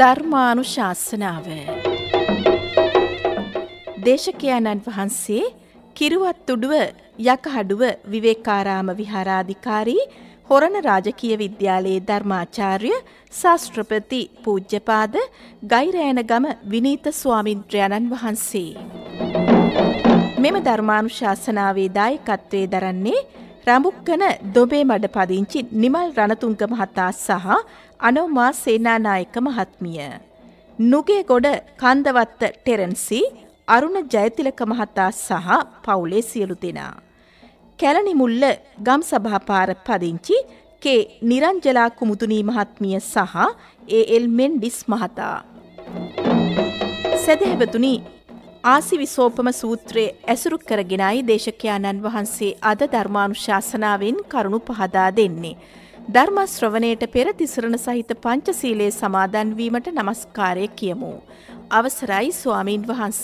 ධර්මානු ශාස්සනාව. දේශකයණන් වහන්සේ කිරුවත් උඩුව යකහඩුව විවේකාරාම විහාරාධිකාරී හොරණ රාජකීය විද්‍යාලයේ ධර්මාචාර්ය ශාස්ත්‍රපති පූජ්‍යපාද ගෛරෑනගම විනීත ස්වාමින්ද්‍රයණන් වහන්සේ. මෙම ධර්මානු ශාසනාවේ දායකත්වයේ දරන්නේ රඹුක්කන දොබේ මඩ පදිංචි නිමල් රණතුංග මහතා සහ අනෝමා සේනානායක මහත්මිය. නුගේගොඩ කන්දවත්ත ටෙරන්සි අරුණ ජයතිලක මහතා සහ පවුලේ සියලු දෙනා. කැලනිමුල්ල ගම් සභාපාර පදිංචි කේ නිරංජලා කුමුතුනී මහත්මිය සහ ඒඑල් මෙන්ඩිස් මහතා. සැදැහැවතුනි ආසිවිසෝපම සූත්‍රයේ ඇසුරු කරගෙනයි දේශකයාණන් වහන්සේ අද ධර්මානුශාසනාවෙන් කරුණු පහදා දෙන්නේ. ධර්මශ්‍රවණයට පෙර තිසරණ සහිත පංචසීලයේ සමාදන්වීමට නමස්කාරය කියමු. අවසරයි ස්වාමීන් වහන්ස.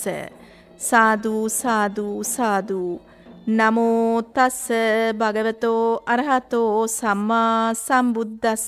සාධූ සාධූ සාධූ. නමෝතස්ස භගවතෝ අරහතෝ සම්මා සම්බුද්ධස්ස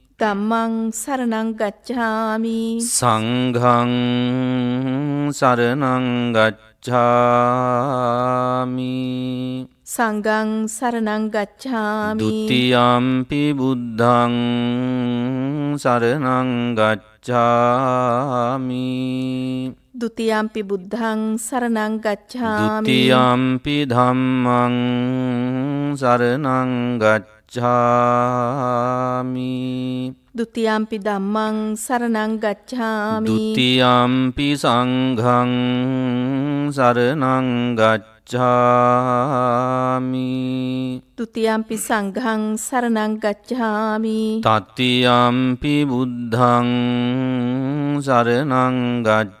ධම්මං සරණං ගච්ඡාමි සංඝං සරණං ගච්ඡාමි සංගං සරණං ගච්ඡාමි ဒ ුතියම්පි බුද්ධං සරණං ගච්ඡාමි ဒ ුතියම්පි බුද්ධං සරණං ගච්ඡාමි ဒ ුතියම්පි ධම්මං සරණං ගච්ඡාමි ගච්ඡාමි ဒ ුතියම්පි ධම්මං සරණං ගච්ඡාමි ဒ ුතියම්පි සංඝං සරණං ගච්ඡාමි ဒ ුතියම්පි සංඝං සරණං ගච්ඡාමි තත්තියම්පි බුද්ධං සරණං ගච්ඡාමි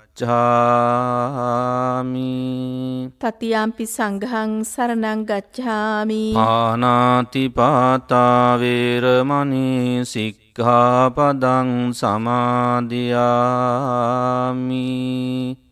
ගච්ඡාමි තතියම්පි සංඝං සරණං ගච්ඡාමි ආනාතිපාතාවේරමනී සික්ඛාපදං සමාධයාමි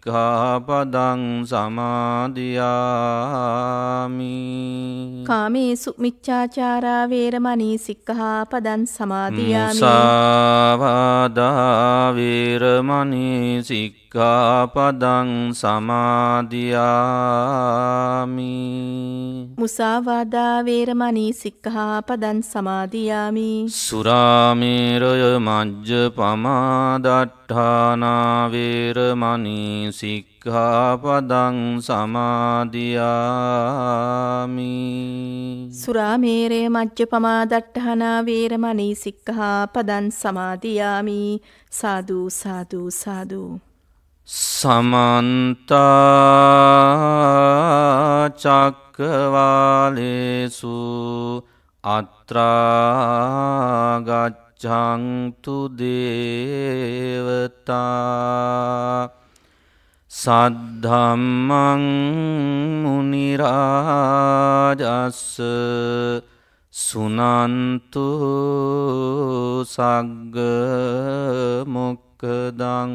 සික්කාපදං සමාධයාමි කාමේ සුමිච්චාචාරා වේරමනී සික්කහා පදන් සමාධයාමි සාවාදාවේරමනී සික් සික්කාපදං සමාධයාමි මුසාවාදාවේරමනී සික්කහාපදන් සමාධයාමි සුරාමේරය මජ්්‍ය පමාදට්ඨානාවේරමනී සික්ක සික්ඛාපදං සමාධයාමි සුරාමේරය මච්්‍ය පමාදට්ටහනා වේරමනී සික්කහා පදන් සමාධයාමි සාධූ සාධූ සාධූ සමන්තාචක්කවාලේසු අත්‍රාගච්ඡංතු දේවතා සද්ධම්මං මුනිරාජස්ස සුනන්තු සග්ග මොක්කදං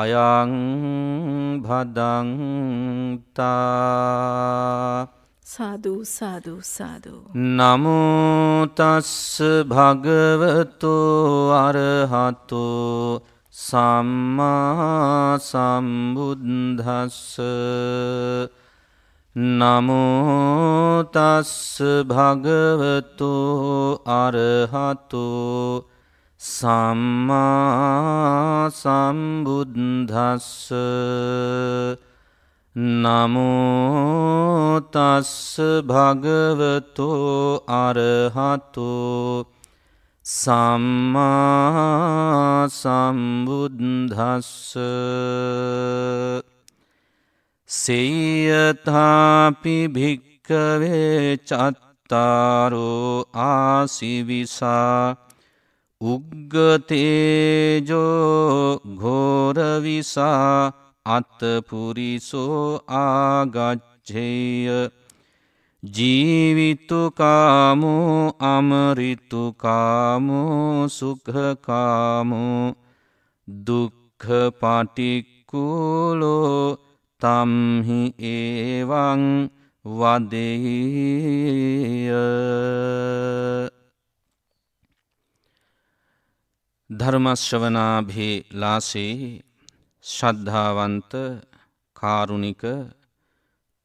අයං භදන්තා සාධූ සාධූ සාධූ නමුතස්ස භගවතු අරහතු සම්මා සම්බුද්ධස්ස නමුතස්ස භගවතු අරහතු සම්මා සම්බුද්ධස්ස නමෝතස්ස භගවතෝ අරහතු සම්මා සම්බුද්ධස්ස සේයථාපි භික්කවේ චත්තාරෝ ආසිවිසා උග්ගතේජෝ ගෝරවිසා අත්තපුරිසෝ ආගච්චේය ජීවිතුකාමෝ අමරිතුකාමෝ සුඛකාමෝ දුක්හ පටික්කුලෝ තම්හි ඒවං වදෙහිය ධර්මශ්‍රවනාභේ ලාසේ ශ්‍රද්ධාවන්ත කාරුණික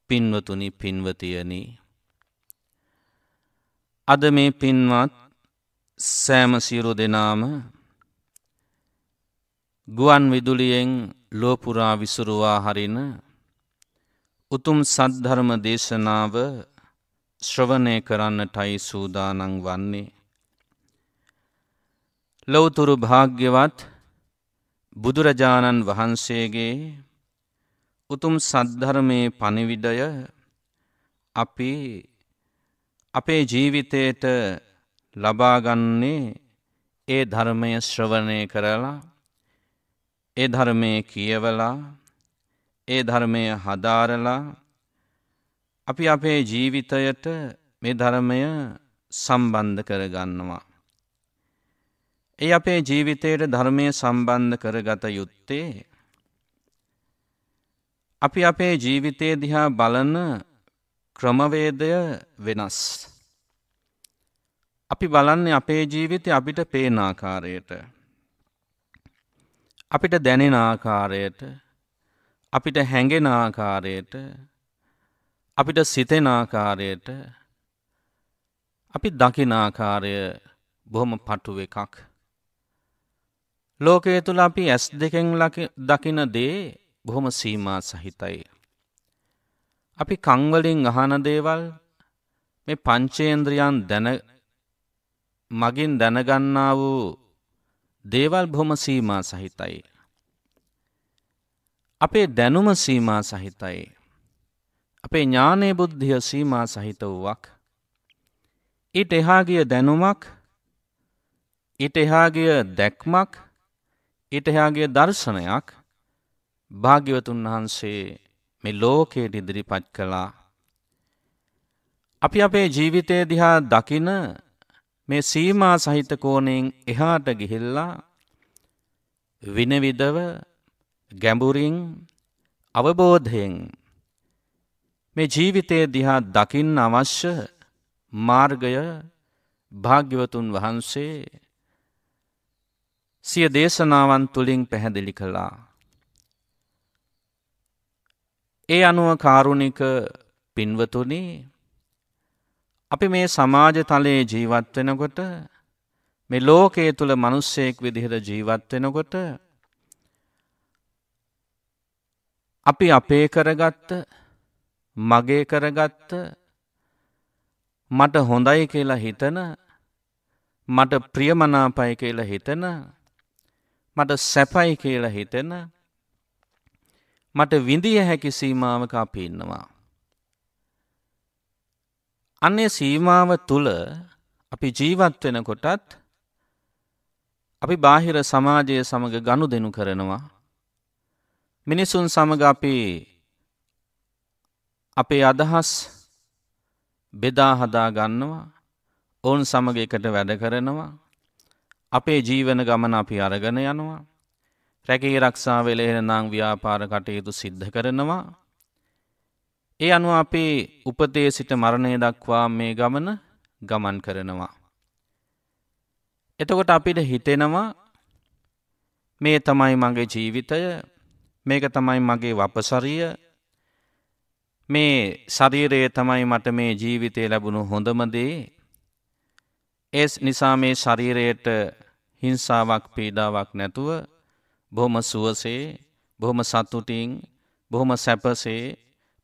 පින්වතුනි පින්වතියනි. අද මේ පින්වත් සෑමසිරු දෙනාම ගුවන් විදුලියෙන් ලෝපුරා විසුරුවා හරින උතුම් සද්ධර්ම දේශනාව ශ්‍රවණය කරන්නටයි සූදානං වන්නේ. ලොවතුරු භාග්‍යවත් බුදුරජාණන් වහන්සේගේ උතුම් සද්ධර්මය පණිවිඩය අපි අපේ ජීවිතයට ලබාගන්නේ ඒ ධර්මය ශ්‍රවණය කරලා ඒ ධර්මය කියවලා ඒ ධර්මය හදාරලා අපි අපේ ජීවිතයට මේ ධර්මය සම්බන්ධ කරගන්නවා. ඒ අපේ ජීවිතයට ධර්මය සම්බන්ධ කරගත යුත්තේ අපි අපේ ජීවිතය දිහා බලන ක්‍රමවේදය වෙනස්. අපි බලන්නේ අපේ ජීවිතය අපිට පේන ආකාරයට. අපිට දැනෙන ආකාරයට අපිට හැඟෙන ආකාරයට අපිට සිතෙන ආකාරයට අපි දකින ආකාරය බොහොම පටු එකක්. ලෝකය තුළ අපි ඇස් දෙකෙන් දකින දේ බොහොම සීමා සහිතයි. අපි කංවලින් අහන දේවල් මේ පංචේන්ද්‍රියන් දැන මගින් දැනගන්නා වූ දේවල් බොහොම සීමා සහිතයි. අපේ දැනුම සීමා සහිතයි. අපේ ඥානය බුද්ධිය සීමා සහිත වූවක්. ඊට එහාගිය දැනුමක් ඊට එහාගිය දැක්මක් ඊට එයාගේ දර්ශනයක් භාග්‍යවතුන් වහන්සේ මේ ලෝකයට ඉදිරිපත් කළා. අපි අපේ ජීවිතය දිහා දකින මේ සීමා සහිත කෝණයෙන් එහාට ගිහිල්ලා විනවිදව ගැඹුරින් අවබෝධයෙන් මේ ජීවිතය දිහා දකින්න අවශ්‍ය මාර්ගය භාග්‍යවතුන් වහන්සේ සිය දේශනාවන් තුළින් පැහැදිලි කළා. ඒ අනුව කාරුණික පින්වතුනි අපි මේ සමාජ තලයේ ජීවත් වෙනකොට මේ ලෝකයේ තුළ මනුස්සයෙක් විදිහට ජීවත් වෙනකොට අපි අපේ කරගත්ත මගේ කරගත්ත මට හොඳයි කියලා හිතන මට ප්‍රියමනාපයි කියලා හිතන මට සැපයි කියලා හිතෙන මට විඳිය හැකි සීමාවක අපි ඉන්නවා. අන්නේ සීමාව තුළ අපි ජීවත් වෙනකොටත් අපි බාහිර සමාජය සමඟ ගණු දෙනු කරනවා. මිනිසුන් සමඟ අපි අපේ අදහස් බෙදා හදා ගන්නවා ඔවුන් සමග එකට වැඩ කරනවා අපේ ජීවන ගමන අපි අරගෙන යනවා. රැකී රක්ෂාව එළහෙනනම් ව්‍යාපාර කටයුතු සිද්ධ කරනවා. ඒ අනුව අපේ උපතේ සිට මරණය දක්වා මේ ගමන ගමන් කරනවා. එතකොට අපිට හිතෙනවා මේ තමයි මගේ ජීවිතය මේක තමයි මගේ වපසරිය මේ ශරීරයේ තමයි මට මේ ජීවිතය ලැබුණු හොඳමදේ ඒ නිසා මේ ශරීරයට හිංසාවක් පීඩාවක් නැතුව බොහොම සුවසේ බොහොම සතුටින් බොහොම සැපසේ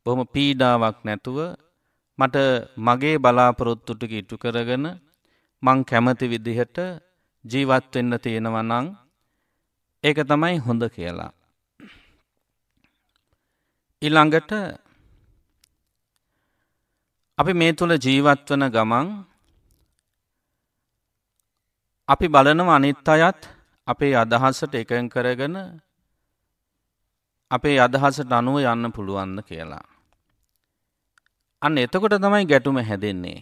බොහොම පීඩාවක් නැතුව මට මගේ බලාපොරොත්තුට ඉටු කරගෙන මං කැමති විදිහට ජීවත් වෙන්න තියෙනවා නම් ඒක තමයි හොඳ කියලා. ඊළඟට අපි මේ තුල ජීවත් වන ගමන් අපි බලනව අනිත් අයත් අපේ අදහසට එකඟ කරගෙන අපේ අදහසට අනුව යන්න පුළුවන්ද කියලා. අන්න එතකොට තමයි ගැටුම හැදෙන්නේ.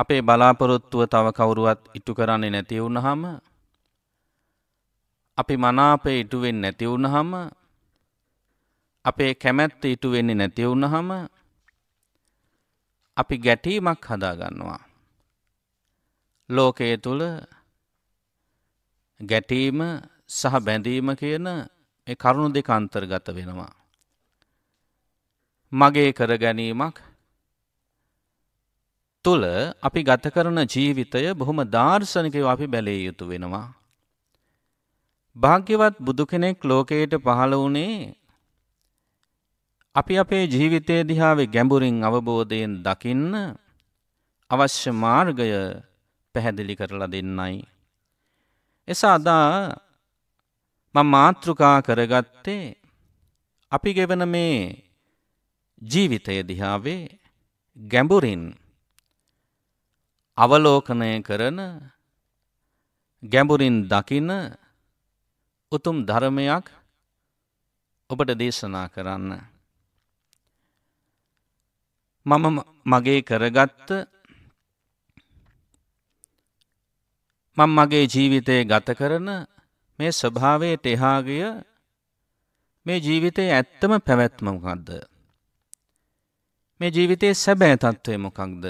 අපේ බලාපොරොත්තුව තව කවුරුවත් ඉටු කරන්නේ නැති වුණහම අපි මනාපේ ඉටුවෙන් නැති වුණහම අපේ කැමැත්ත ඉටු වෙන්නේ නැති වුණහම අපි ගැටීමක් හදාගන්නවා. ලෝකයේ තුළ ගැටීම සහ බැඳීම කියන කරුණු දෙක අන්තර්ගත වෙනවා. මගේ කර ගැනීමක් තුළ අපි ගත කරන ජීවිතය බොහොම දාර්ශනිකව අපි බැලේ යුතු වෙනවා. භාග්‍යවත් බුදු කෙනෙක් ලෝකයට පහළ වුණේ අපි අපේ ජීවිතය දිහාවේ ගැඹුරින් අවබෝධයෙන් දකින්න අවශ්‍ය මාර්ගය පැහැදිලි කරලා දෙන්නයි. එසාදා මම මාතෘකා කරගත්තේ අපි ගෙවන මේ ජීවිතය දිහාවේ ගැඹුරින් අවලෝකනය කරන ගැඹුරින් දකින උතුම් ධර්මයක් ඔබට දේශනා කරන්න. මම මගේ කරගත්ත මං මගේ ජීවිතය ගත කරන මේ ස්වභාවයට එහාගිය මේ ජීවිතයේ ඇත්තම පැවැත්ම මොකක්ද? මේ ජීවිතයේ සැබෑ තත්ත්වය මොකක්ද?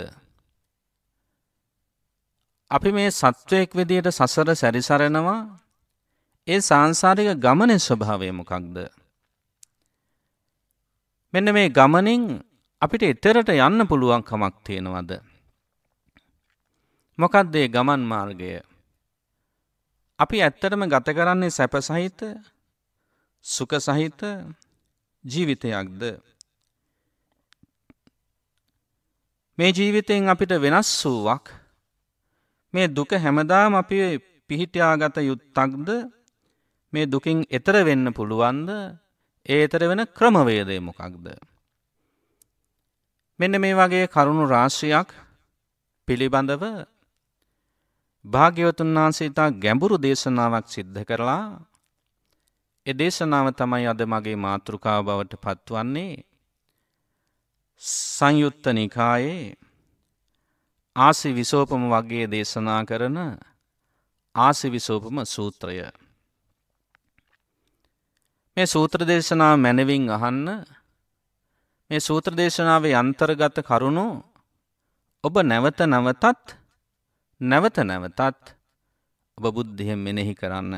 අපි මේ සත්වයෙක් විදියට සසර සැරිසරනවා ඒ සාංසාරික ගමනේ ස්වභාවය මොකක්ද? මෙන්න මේ ගමනින් අපිට එතරට යන්න පුළුවන් කමක් තියෙනවද? මොකක්ද ඒ ගමන් මාර්ගය? අපි ඇත්තටම ගත කරන්නේ සැප සහිත සුක සහිත ජීවිතයක්ද. මේ ජීවිතයෙන් අපිට වෙනස් වූවක් මේ දුක හැමදාම අපි පිහිටයාගත යුත්තක්ද මේ දුකින් එතර වෙන්න පුළුවන්ද ඒතර වෙන ක්‍රමවේදය මොකක්ද. මෙන්න මේ වගේ කරුණු රාශියක් පිළිබඳව භාග්‍යවතුන් වහන්සේ ඉතා ගැඹුරු දේශනාවක් සිද්ධ කරලා ඒ දේශනාව තමයි අද මගේ මාතෘකාව බවට පත්වන්නේ සංයුත්ත නිකායේ ආසි විසෝපම වගේ දේශනා කරන ආසි විසෝපම සූත්‍රය. මේ සූත්‍ර දේශනාව මැනවින් අහන්න මේ සූත්‍ර දේශනාවේ අන්තර්ගත කරුණු ඔබ නැවත නැවතත් නැවත නැවතත් ඔබ බුද්ධිය මෙනෙහි කරන්න.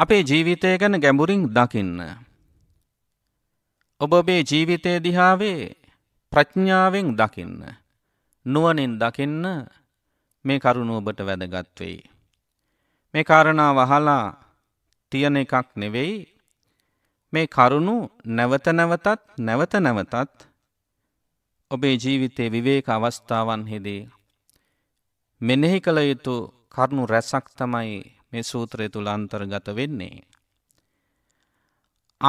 අපේ ජීවිතය ගැන ගැඹුරින් දකින්න. ඔබ ඔබේ ජීවිතය දිහාවේ ප්‍රඥ්ඥාවෙන් දකින්න. නුවනින් දකින්න මේ කරුණු ඔබට වැදගත්වෙයි. මේ කාරණා වහලා තියන එකක් නෙවෙයි මේ කරුණු නැවත නැවතත් නැවත නැවතත් ඔබේ ජීවිතයේ විවේක අවස්ථාවන් හෙදී. මෙනෙහි කළ යුතු කරුණු රැසක් තමයි මේ සූත්‍රය තුළ අන්තර්ගත වෙන්නේ.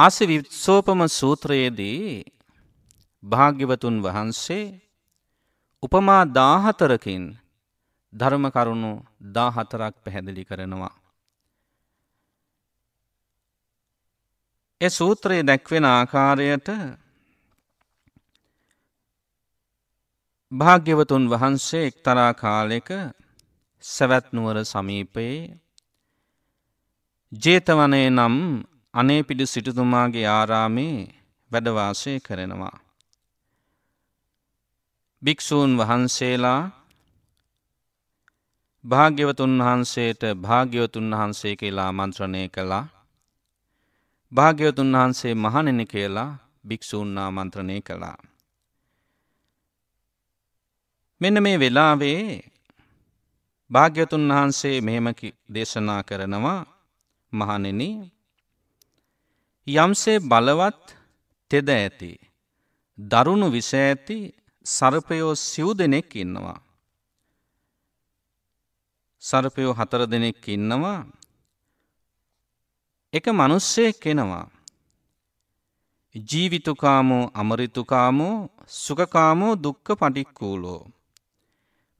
ආසි විත්සෝපම සූත්‍රයේදී භාග්‍යවතුන් වහන්සේ උපමා දාහතරකින් ධර්ම කරුණු දාහතරක් පැහැදිලි කරනවා. ඒ සූත්‍රයේ දැක්වෙන ආකාරයට භාග්‍යවතුන් වහන්සේ එක්තරා කාලෙක සැවැත්නුවර සමීපයේ ජේතවනය නම් අනේ පිඩි සිටුතුමාගේ ආරාමේ වැඩවාසය කරනවා. භික්‍ෂූන් වහන්සේලා භාග්‍යවතුන් වහන්සේට භාග්‍යවතුන් වහන්සේ කියලා මන්ත්‍රණය කළා භාග්‍යවතුන් වහන්සේ මහණෙන කියලා භික්‍ෂූන්නා මන්ත්‍රණය කළා. මෙන්න මේ වෙලාවේ භාග්‍යතුන් වහන්සේ මෙහෙම දේශනා කරනවා මහණෙන යම්සේ බලවත් තෙද ඇති දරුණු විස ඇති සර්පයෝ සිව් දෙනෙක් ඉන්නවා. සර්පයෝ හතර දෙනෙක් ඉන්නවා එක මනුස්සේ කෙනවා. ජීවිතුකාමෝ අමරිතුකාමෝ සුකකාමෝ දුක්ක පටික්කූලෝ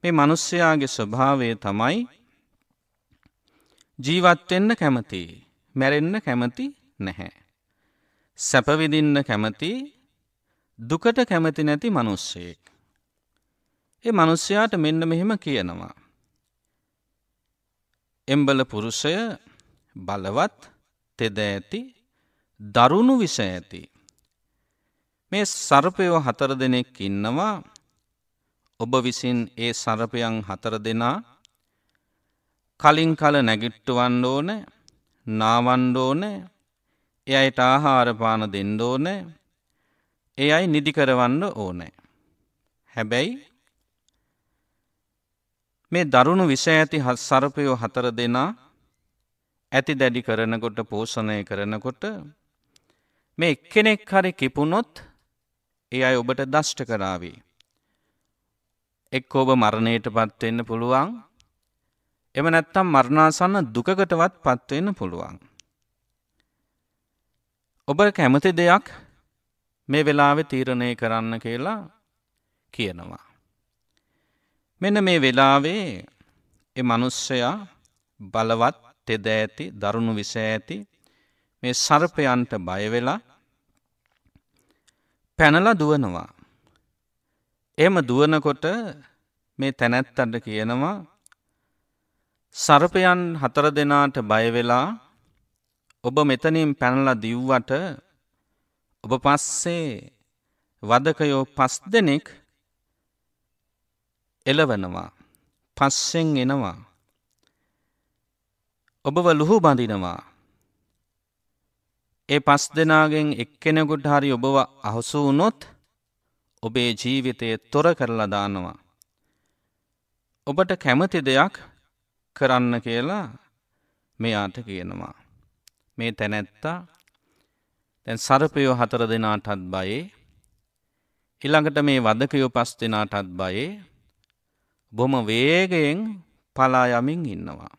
මේ මනුස්සයාගේ ස්වභාවය තමයි ජීවත්වෙන්න කැමති මැරෙන්න කැමති නැහැ. සැපවිදින්න කැමති දුකට කැමති නැති මනුස්සයෙක්. ඒ මනුස්සයාට මෙන්න මෙහෙම කියනවා. එම්බල පුරුෂය බලවත් තෙද ඇති දරුණු විස ඇති. මේ සර්පයෝ හතර දෙනෙක් ඉන්නවා ඔබ විසින් ඒ සරපයන් හතර දෙනා කලින් කල නැගිට්ටුවන්න ඕන නාවන්ඩ ඕන එයට ආහාරපාන දෙන්න ඕන ඒ අයි නිදිකරවන්න ඕනෑ. හැබැයි මේ දරුණු විෂ ඇති හත් සරපයෝ හතර දෙනා ඇති දැඩි කරනකොට පෝෂණය කරනකොට මේ එක්කෙනෙක් හරි කිපුණොත් ඒ අයි ඔබට දෂ්ට කරාවී. එක් ඔබ මරණයට පත්වෙන්න පුළුවන් එම නැත්තම් මරණාසන්න දුකකටවත් පත්වෙන්න පුළුවන්. ඔබ කැමති දෙයක් මේ වෙලාවෙ තීරණය කරන්න කියලා කියනවා. මෙන මේ වෙලාවේ එ මනුස්සයා බලවත් තෙද ඇති දරුණු විස ඇති මේ සර්පයන්ට බයවෙලා පැනල දුවනවා. එහෙම දුවනකොට මේ තැනැත්තට කියනවා සර්පයන් හතර දෙනාට බයවෙලා ඔබ මෙතනින් පැනලා දිව්වට ඔබ පස්සේ වදකයෝ පස් දෙනෙක් එලවනවා පස්සෙන් එනවා ඔබව ලුහු බඳිනවා ඒ පස් දෙනාගෙන් එක්කෙනෙකුට හරි ඔබව අහසු වුනොත් ඔබේ ජීවිතය තොර කරලා දානවා. ඔබට කැමති දෙයක් කරන්න කියලා මෙයාට කියනවා. මේ තැනැත්තා තැන් සරපයෝ හතර දෙනාටත් බයේ ඉළඟට මේ වදකයෝ පස් දෙනාටත් බයේ බොම වේගයෙන් පලායමින් ඉන්නවා.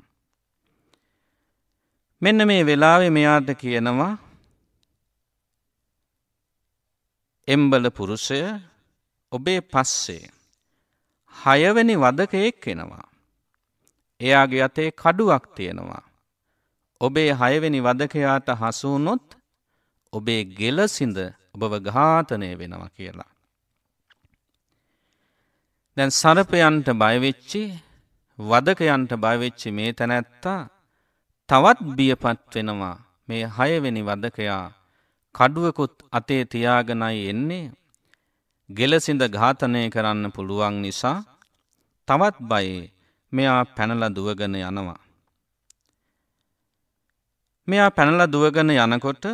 මෙන්න මේ වෙලාවේ මෙයාට කියනවා එම්බල පුරුෂය ඔබේ පස්සේ හයවැනි වදකයෙක් වෙනවා. එයාගේ අතේ කඩුවක් තියෙනවා. ඔබේ හයවෙනි වදකයාට හසුනොත් ඔබේ ගෙලසිඳ ඔබව ඝාතනය වෙනවා කියලා. දැන් සරපයන්ට බයවෙච්චි වදකයන්ට බයවෙච්චි මේ තැනැත්තා තවත් බියපත් වෙනවා මේ හයවෙනි වදකයා කඩුවකුත් අතේ තියාගෙනයි එන්නේ ගෙලසිඳ ඝාතනය කරන්න පුළුවන් නිසා තවත් බයේ මෙයා පැනල දුවගෙන යනවා. මෙයා පැනල දුවගෙන යනකොට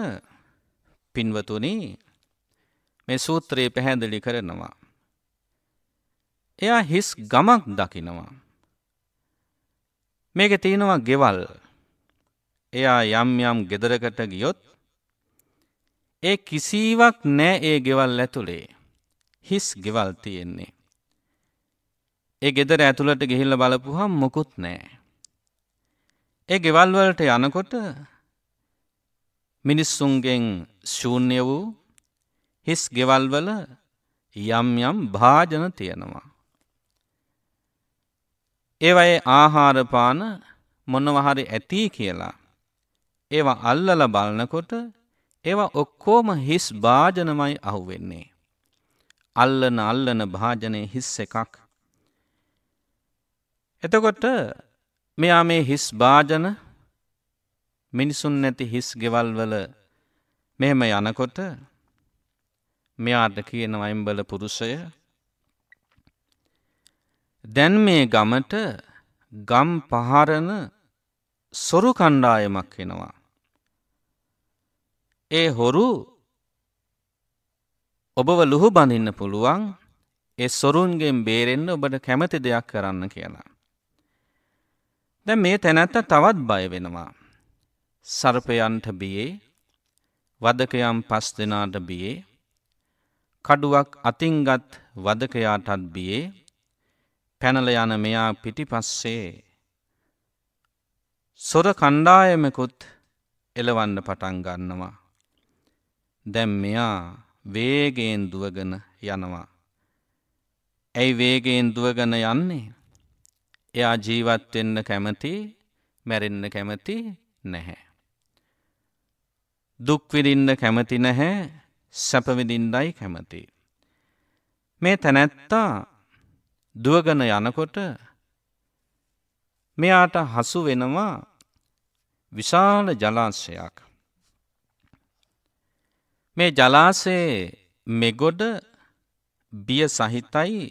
පින්වතුනි මේ සූත්‍රයේ පැහැදිලි කරනවා. එයා හිස් ගමක් දකිනවා. මේක තියෙනවා ගෙවල් එයා යම් යම් ගෙදරකට ගියොත් ඒ කිසිවක් නෑ ඒ ගෙවල් ඇතුළේ හිස් ගෙවල් තියෙන්නේ. ඒ ගෙදර ඇතුළට ගිහිල්ල බලපුහම් මොකුත් නෑ. ඒ ගෙවල්වලට යනකොට මිනිස්සුන්ගෙන් ශූන්‍ය වූ හිස් ගෙවල්වල යම් යම් භාජන තියෙනවා. ඒවයි ආහාරපාන මොනවහරි ඇති කියලා. ඒවා අල්ලල බලනකොට ඒවා ඔක්කෝම හිස් භාජනමයි අහුවෙන්නේ. අල්ලන අල්ලන භාජනය හිස් එකක්. එතකොට මෙයා මේ හිස් භාජන මිනිසුන් නැති හිස් ගෙවල්වල මෙහෙම යනකොට මෙයාට කියන අයිම්බල පුරුෂය දැන් මේ ගමට ගම් පහරන සොරු කණ්ඩායමක් වෙනවා. ඒ හොරු ඔබව ලුහු බඳින්න පුළුවන් ඒ සොරුන්ගෙන් බේරෙන්න ඔබට කැමති දෙයක් කරන්න කියලා. දැ මේ තැනැත්ත තවත් බය වෙනවා. සර්පයන්ට බියේ වදකයම් පස් දෙනාට බියේ කඩුවක් අතිංගත් වදකයාටත් බියේ පැනල යන මෙයා පිටිපස්සේ සොර කණ්ඩායමකුත් එලවන්න පටන් ගන්නවා. දැම් මෙයා වේගයෙන් දුවගෙන යනවා. ඇයි වේගයෙන් දුවගෙන යන්නේ? එයා ජීවත් වෙන්න කැමති, මැරෙන්න කැමති නැහැ. දුක් විඳින්න කැමති නැහැ, සැප විඳින්නයි කැමති. මේ තැනැත්තා දුවගෙන යනකොට මෙයාට හසු වෙනවා විශාල ජලාශයක්. මේ ජලාසේ මෙගොඩ බිය සහිතයි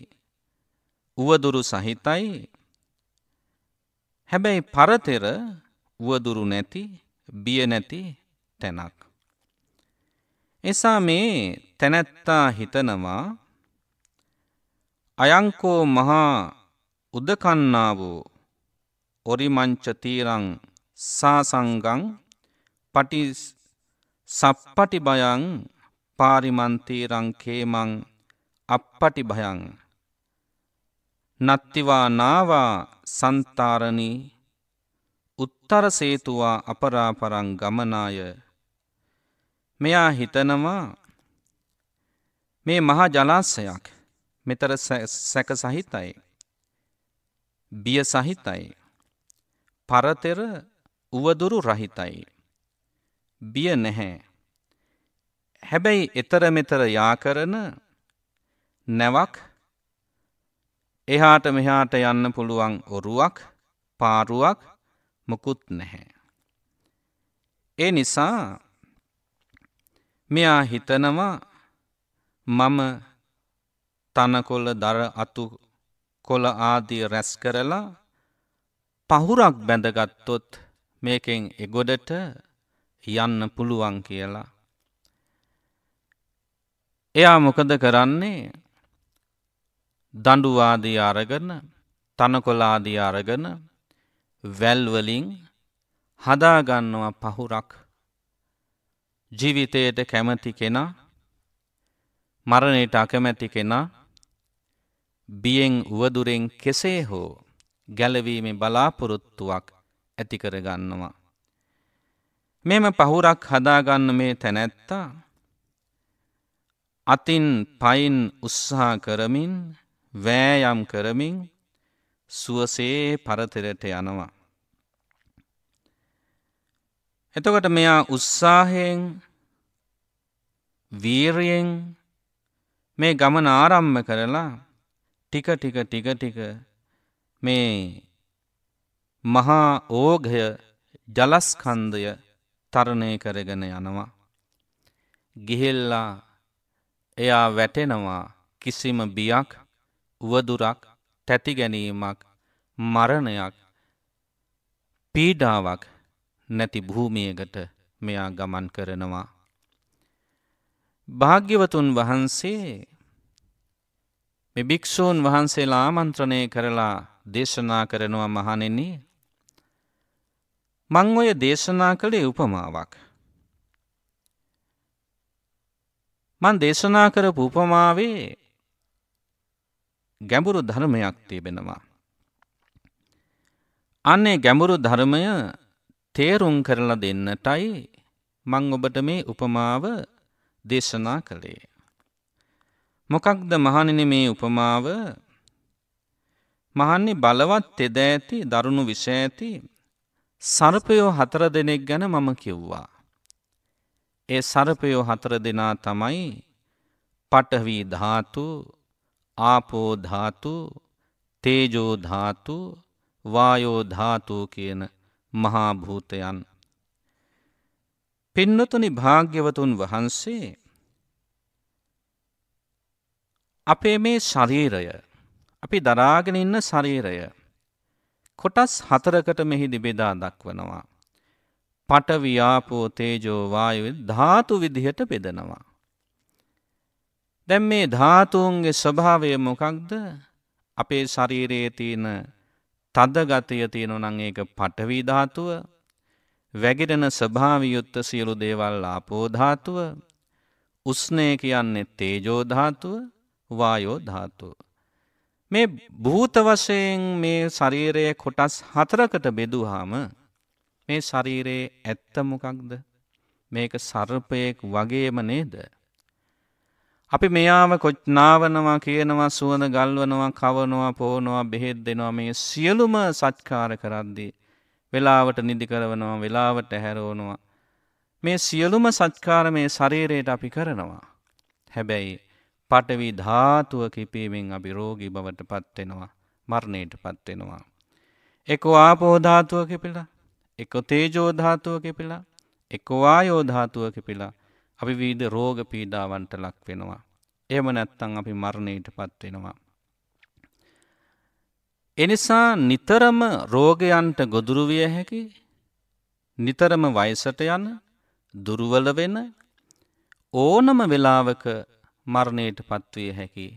උවදුරු සහිතයි හැබැයි පරතෙර වුවදුරු නැති බිය නැති තැනක්. එසා මේ තැනැත්තා හිතනවා අයංකෝ මහා උදකන්නා වූ ඔරිමංචතීරං සාසංගං පටිස් සප්පටි බයං පාරිමන්තී රංකේමං අපපටි භයං. නත්තිවා නාවා සන්තාරණී උත්තර සේතුවා අපරාපරං ගමනාය මෙයා හිතනවා මේ මහා ජලාස්සයක් මෙතර සැක සහිතයි බිය සහිතයි පරතෙර උවදුරු රහිතයි බිය නැහැ. හැබැයි එතර මෙතර යා කරන නැවක් එහාට මෙහාට යන්න පුළුවන් ඔරුවක් පාරුවක් මොකුත් නැහැ. ඒ නිසා මෙයා හිතනවා මම තනකොල දර අතු කොළ ආදී රැස් කරලා පහුරක් බැඳගත්තොත් මේකෙන් එගොඩට යන්න පුළුවන් කියලා. එයා මොකද කරන්නේ දඩුවාදී අරගන තනකොලාදී අරගන වැල්වලින් හදාගන්නවා පහුරක් ජීවිතයට කැමති කෙනා මරණයට අකමැති කෙනා බියෙන් උවදුරෙන් කෙසේ හෝ ගැලවීමේ බලාපොරොත්තුවක් ඇතිකරගන්නවා. මෙම පහුරක් හදාගන්න මේ තැනැත්තා අතින් පයින් උත්සාහ කරමින් වෑයම් කරමින් සුවසේ පරතරට යනවා. එතකොට මෙයා උත්සාහයෙන් වීරයෙන් මේ ගමන ආරම්ම කරලා ටික ටික ටික ටික මේ මහා ඕඝය ජලස්කන්දය තරණය කරගෙන යනවා. ගිහිල්ලා එයා වැටෙනවා කිසිම බියක් උවදුරක් තැතිගැනීමක් මරණයක් පීඩාවක් නැති භූමියකට මෙයා ගමන් කරනවා. භාග්‍යවතුන් වහන්සේ මෙභික්‍ෂූන් වහන්සේලා ආමන්ත්‍රණය කරලා දේශනා කරනවා මහනෙන්නේ මං ඔය දේශනා කළේ උපමාවක්. මං දේශනා කරපු උපමාවේ ගැඹුරු ධර්මයක් තිබෙනවා. අන්නේ ගැඹුරු ධර්මය තේරුම් කරලා දෙන්නටයි මං ඔබට මේ උපමාව දේශනා කළේ. මොකක්ද මහනින මේ උපමාව මහන්නේ බලවත් තෙද ඇති දරුණු විෂ ඇති සරපයෝ හතර දෙනෙක් ගැන මම කිව්වා. ඒ සරපයෝ හතර දෙනා තමයි පටවී ධාතු ආපෝධාතු තේජෝධාතු වායෝධාතු කියන මහාභූතයන්. පින්නතුනි භාග්‍යවතුන් වහන්සේ අපේ මේ ශරීරය අපි දරාගෙන ඉන්න ශරීරය කොටස් හතරකට මෙහිදි බෙදා දක්වනවා. පටවියාපෝ තේජෝ වායු ධාතු විදිහට බෙදනවා. දැන් මේ ධාතුූන්ගේ ස්වභාවය මොකක්ද අපේ ශරීරයේ තියෙන තදගතය තියෙනු නං ඒක පටවිධාතුව වැගිරෙන ස්වභාවියුත්ත සියලු දේවල් ආපෝධාතුව උස්නය කියන්නේ තේජෝධාතුව වායෝධාතුව. මේ භූත වශයෙන් මේ ශරීරය කොටස් හතරකට බෙදුහාම මේ ශරීරයේ ඇත්ත මොකක්ද මේක සර්පයෙක් වගේම නේද. අපි මෙයාම කොච්නාවනවා කියනවා සුවඳ ගල්වනවා කවනවා පෝනවා බෙහෙත් දෙනවා මේ සියලුම සත්කාර කරද්දී. වෙලාවට නිදි කරවනවා වෙලාවට හැරෝනවා. මේ සියලුම සත්කාර මේ ශරීරයට අපි කරනවා. හැබැයි පටවි ධාතුව කිපීමෙන් අපි රෝගී බවට පත්වෙනවා මරණයට පත්වෙනවා. එකෝ ආපෝධාතුව කිපිලා එක තේජෝධාතුව කිපිලා එකවා යෝධාතුව කිපිලා අපි වීද රෝග පීඩාවන්ට ලක් වෙනවා. එම නැත්තං අපි මරණයට පත්වෙනවා. එනිසා නිතරම රෝගයන්ට ගොදුරු විය හැකි නිතරම වයසට යන දුරුවල වෙන ඕනම වෙලාවක මරණයට පත්විය හැකි.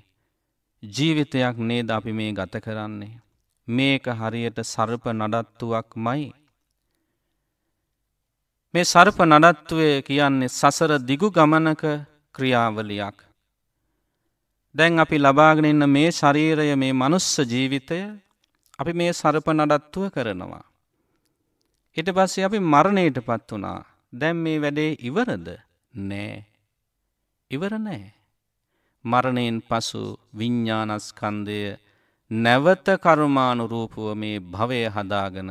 ජීවිතයක් නේද අපි මේ ගත කරන්නේ. මේක හරියට සරප නඩත්තුවක් මයි. මේ සරප නඩත්තුවය කියන්නේ සසර දිගු ගමනක ක්‍රියාවලියක්. දැන් අපි ලබාගෙන ඉන්න මේ ශරීරය මේ මනුස්ස ජීවිතය අපි මේ සරප නඩත්තුව කරනවා. හිට පස්සේ අපි මරණයට පත් වනා දැන් මේ වැඩේ ඉවරද නෑ ඉවර නෑ මරණයෙන් පසු විඤ්ඥානස්කන්දය නැවත කරුමානුරූපුව මේ භවය හදාගෙන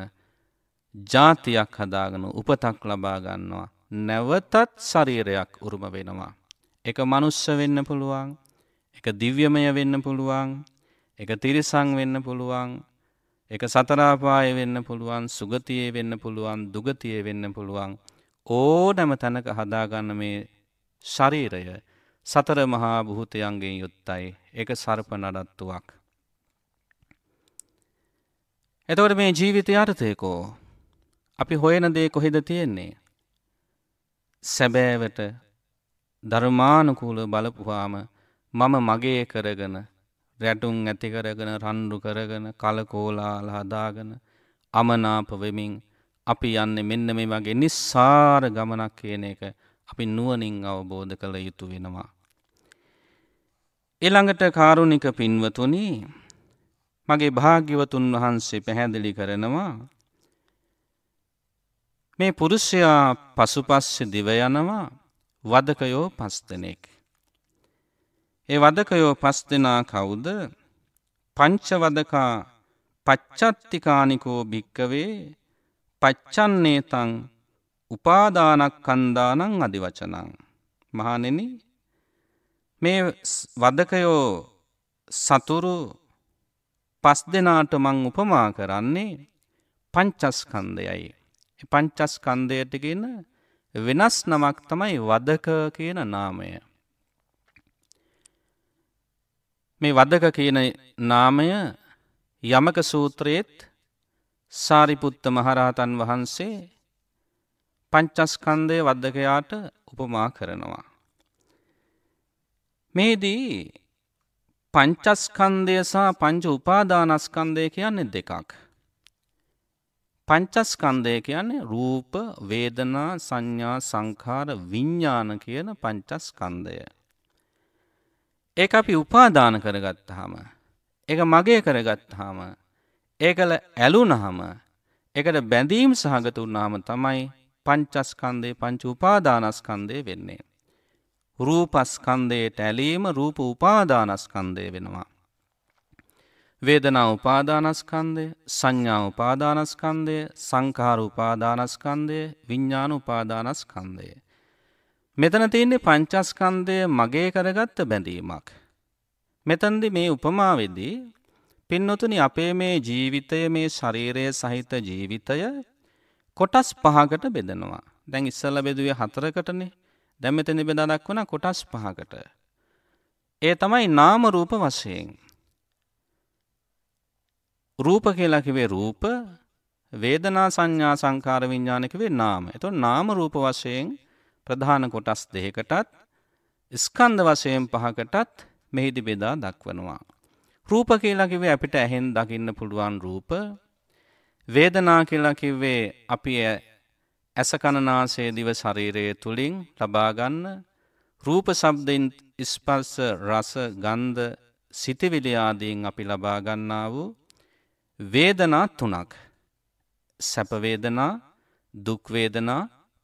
ජාතියක් හදාගෙන උපතක් ලබාගන්නවා. නැවතත් ශරීරයක් උරුම වෙනවා. එක මනුස්ස වෙන්න පුළුවන් එක දිව්‍යමය වෙන්න පුළුවන් එක තිරිසං වෙන්න පුළුවන් එක සතරාපාය වෙන්න පුළුවන් සුගතියේ වෙන්න පුළුවන් දුගතියේ වෙන්න පුළුවන් ඕ නැම තැනක හදාගන්න මේ ශරීරය සතර මහා බුහතයන්ගෙන් යුත්තයි එක සර්ප නඩත්තුවක්. එතවට මේ ජීවිත අර්ථයකෝ අපි හොයන දේ කොහෙද තියෙන්නේ. සැබෑවට ධර්මානුකූල බලපුහාම මම මගේ කරගෙන රැටුම් ඇති කරගෙන රණ්ඩු කරගෙන කලකෝලාල් හදාගෙන අමනාප වෙමින් අපි යන්න මෙන්න මේ වගේ නිස්සාර ගමනක් කියන එක අපි නුවනින් අවබෝධ කළ යුතු වෙනවා. එළඟට කාරුණික පින්වතුනි මගේ භාග්‍යවතුන් වහන්සේ පැහැදිලි කරනවා මේ පුරුෂයා පසුපස්ස දිව යනවා වදකයෝ පස් දෙනෙක්. ඒ වදකයෝ පස් දෙනා කවුද පංචවදකා පච්චත්තිකානිකෝ භික්කවේ පච්චන්නේ තං උපාදානක් කන්දානං අධිවචනං. මහනෙන මේ වදකයෝ සතුරු පස් දෙනාට මං උපමා කරන්නේ පංචස්කන්දයයි. පංචස්කන්දයටගෙන වෙනස් නමක් තමයි වදක කියන නාමය. මේ වදක කියන නාමය යමක සූත්‍රයේත් සාරිපුත්ත මහරහතන් වහන්සේ පංචස්කන්දය වදකයාට උපමා කරනවා. මෙහිදී පංචස්කන්දය සහ පංච උපාදානස්කන්දය කියන්නේ දෙකක්. පංචස්කන්දය කියන්නේ රූප වේදනා සංඥා සංකාර විඤ්ඥාන කියන පංචස්කන්දය. ඒ අපි උපාදාන කරගත්තහම. එක මගේ කරගත්හාම ඒකල ඇලුනහම එකට බැඳීම් සහගත වුන්නාම තමයි පංචස්කන්දේ පංච උපාදානස්කන්දය වෙන්නේ. රූපස්කන්දයට ඇලීම රූප උපාදානස්කන්දය වෙනවා. වේදනා උපාදානස්කන්දය සංඥා උපාදානස්කන්දය සංකාර උපාදානස්කන්දය විඤ්ඥාන උපාදානස්කන්දය. මෙතන තියන්නේ පංචස්කන්දය මගේ කරගත්ත බැඳීමක්. මෙතන්දි මේ උපමාවෙදී පින්නොතුනි අපේ මේ ජීවිතය මේ ශරීරය සහිත ජීවිතය කොටස් පහකට බෙදෙනවා. දැන් ඉස්සල බෙදුවේ හතරකටනේ දැමත නිබෙදා දක්වන කොටස් පහකට. ඒ තමයි නාම රූප වශයෙන්. රූප කියලා කිව්වේ රූප වේදනා සංඥා සංකාර විඥාන කිව්වේ නාම. එතකොට නාම රූප වශයෙන් ප්‍රධාන කොටස් දෙකකටත් ස්කන්ධ වශයෙන් පහකටත් මෙහිදි බෙදා දක්වනවා. රූප කියලා කිව්වේ අපිට ඇහෙන් දකින්න පුළුවන් රූප. වේදනා කියලා කිව්වේ අපි ඇස කණනාසේ දිව ශරීරය තුළින් ලබාගන්න රූප සබ්දෙන් ඉස්පර්ස රස ගන්ධ සිතිවිලියාදීන් අපි ලබාගන්නා වූ වේදනා තුනක් සැපවේදනා දුක්වේදනා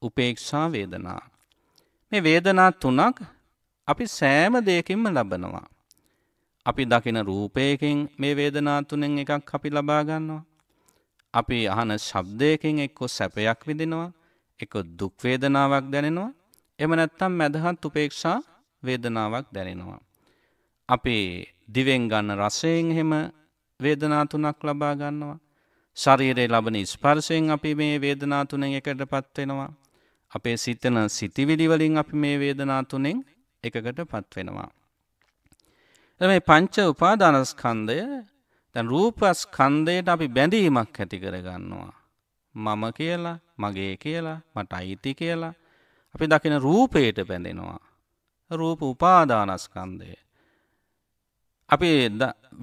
උපේක්ෂා වේදනා. මේ වේදනා තුනක් අපි සෑම දෙයකින්ම ලබනවා. අපි දකින රූපයකින් මේ වේදනා තුනෙන් එකක් අපි ලබාගන්නවා. අපි අහන ශබ්දයකින් එක්කෝ සැපයක් විදිනවා එක දුක් වේදනාවක් දැනෙනවා එම නැත්තම් මැදහත් උපේක්ෂා වේදනාවක් දැනෙනවා. අපේ දිවෙන් ගන්න රසයෙන් එහෙම වේදනා තුනක් ලබා ගන්නවා. ශරීරයේ ලබන ස්පර්ශයෙන් අපි මේ වේදනා තුනෙන් එකට පත්වෙනවා. අපේ සිතන සිතිවිලි වලින් අපි මේ වේදනා තුනෙන් එකකට පත්වෙනවා. මේ පංච උපාදානස්කන්ධය දැන් රූපස්කන්ධයට අපි බැඳීමක් ඇති කරගන්නවා. මම කියලා මගේ කියලා මට අයිති කියලා අපි දකින රූපයට බැඳෙනවා රූප උපාදානස්කන්දය අපි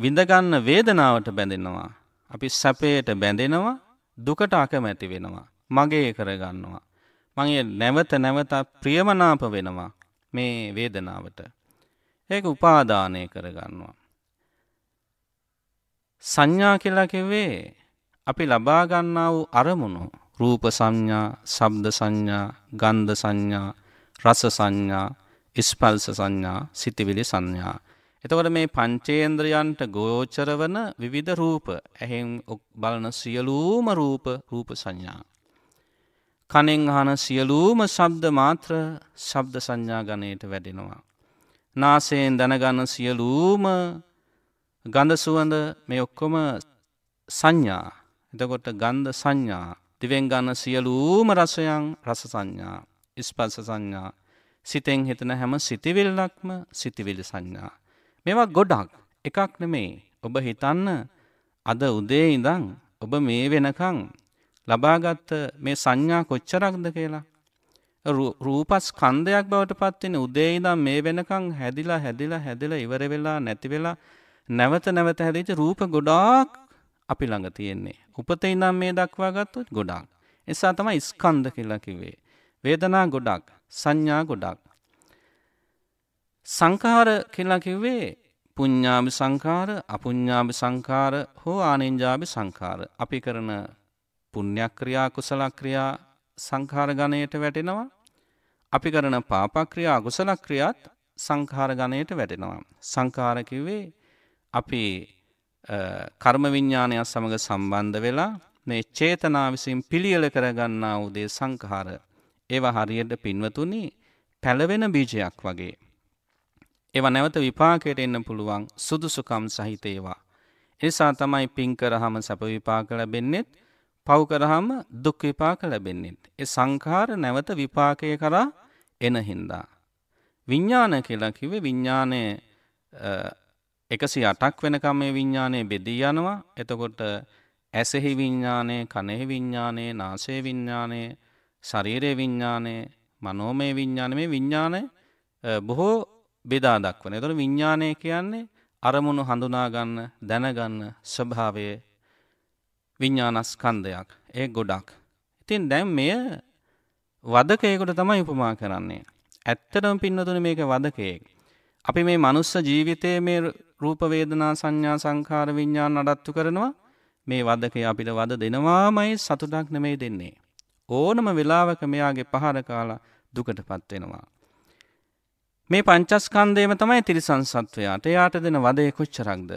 විඳගන්න වේදනාවට බැඳෙනවා අපි සැපයට බැඳෙනවා දුකට අකමැති වෙනවා මගේ කරගන්නවා මගේ නැවත නැවත ප්‍රියමනාප වෙනවා මේ වේදනාවට ඒක උපාදානය කරගන්නවා සංඥා කියලා කිව්වේ අපි ලබා ගන්නා වූ අරමුණු රූප සංඥා, ශබ්ද සංඥා, ගන්ධ සංඥා, රස සංඥා, ස්පර්ශ සංඥා, සිතවිලි සංඥා. එතකොට මේ පංචේන්ද්‍රයන්ට ගෝචර වන විවිධ රූප, ඇහෙන් බලන සියලුම රූප රූප සංඥා. කනෙන් අහන සියලුම ශබ්ද මාත්‍ර ශබ්ද සංඥා ගණයට වැඩෙනවා. නාසයෙන් දැනගන්න සියලූම ගඳ සුවඳ මේ ඔක්කොම සංඥා එතකොට ගන්ධ සංඥා දිවෙන් ගන්න සියලූම රසයන් රස සංඥා ඉස්පල්ස සංඥා සිතෙන් හිතන හැම සිතිවිල්ලක්ම සිතිවිලි සංඥා. මෙවා ගොඩක් එකක් නෙමේ ඔබ හිතන්න අද උදේ ඉඳං ඔබ මේ වෙනකං ලබාගත්ත මේ සංඥා කොච්චරක්ද කියලා. රූපස් කන්දයක් බවට පත්වෙන උදේ ඉදම් මේ වෙනකං හැදිලා හැදිලා හැදිල ඉවර වෙලා නැතිවෙලා නැවත නැවත හැදිච රූප ගොඩාක් අපි ළඟ තියෙන්නේ. උපතේ ඉඳන් මේ දක්වා ගත්තොත් ගොඩක්. එසා තමයි ස්කන්ධ කියලා කිව්වේ. වේදනා ගොඩක්, සංඥා ගොඩක්. සංඛාර කියලා කිව්වේ පුඤ්ඤාභි සංඛාර, අපුඤ්ඤාභි සංඛාර හෝ ආනෙන්ජාභි සංඛාර. අපි කරන පුණ්‍යක්‍රියා, කුසල ක්‍රියා සංඛාර ගණයට වැටෙනවා. අපි කරන පාපක්‍රියා, අකුසල ක්‍රියාත් සංඛාර ගණයට වැටෙනවා. සංඛාර කිව්වේ අපි කර්ම විඤ්ඥානයක් සමඟ සම්බන්ධ වෙලා මේ චේතනා විසින් පිළියල කරගන්නා වූදේ සංකහාර ඒව හරියට පින්වතුනි පැලවෙන බීජයක් වගේ. ඒව නැවත විපාකයට එන්න පුළුවන් සුදුසුකම් සහිතේවා. එනිසා තමයි පින් කරහම සැප විපාක ලැබෙන්නෙත් පව් කරහම දුක් විපාක ලැබෙන්නෙත්. එ සංකාර නැවත විපාකය කරා එන හින්දා. විඤ්ඥාන කියලා කිවේ විඤ්ඥානය එකසි අටක් වෙනකම් මේ විඤ්ඥානය බෙදී යනවා එතකොට ඇසෙහි විඤ්ඥානය කනෙහි විඤ්ඥානයේ නාසේ විඤ්ඥානයේ ශරීරය විඤ්ඥානයේ මනෝමය විඤ්ඥාන මේ විඤ්ඥානය බොහෝ බෙදා දක්වන තොළ විඤ්ඥානය කියන්නේ අරමුණු හඳුනාගන්න දැනගන්න ස්වභාවය විඤ්ඥානස්කන්දයක් ඒ ගොඩක්. ඉතින් දැම් මෙය වදකයකුට තමයි උපමා කරන්නේ. ඇත්තටම පින්නතුන මේක වදකයෙක්. අපි මේ මනුස්ස ජීවිතය මේ රූපවේදනා සංඥා සංකාර විඤ්ඥා නඩත්තු කරනවා මේ වදකය අපිට වද දෙනවාමයි සතුටක් නෙමේ දෙන්නේ. ඕනම වෙලාවක මෙයාගේ පහර කාලා දුකට පත්වෙනවා. මේ පංචස්කන්දේම තමයි තිරිසන් සත්වයාට එයාට දෙන වදය කොච්චරක්ද.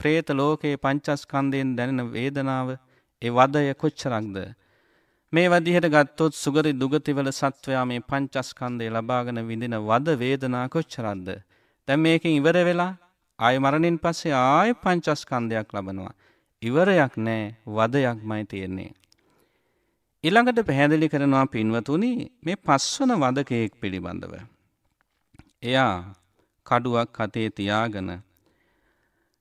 ප්‍රේත ලෝකයේ පංචස්කන්දයෙන් දැනෙන වේදනාව ඒ වදය කොච්චරක්ද. මේ වදිහට ගත්තොත් සුගරි දුගතිවල සත්වයා මේ පංචස්කන්දය ලබාගෙන විඳින වද වේදනා කොච්චරක්ද. දැම් මේකින් ඉවර වෙලා ආය මරණින් පස්සේ ආය පංචස්කන්ධයක් ලබනවා. ඉවරයක් නෑ වදයක්මයි තියෙන්නේ. ඊළඟට පැහැදිලි කරනවා පින්වතුනි මේ පස්වන වදකයෙක් පිළිබඳව. එයා කඩුවක් හතේ තියාගෙන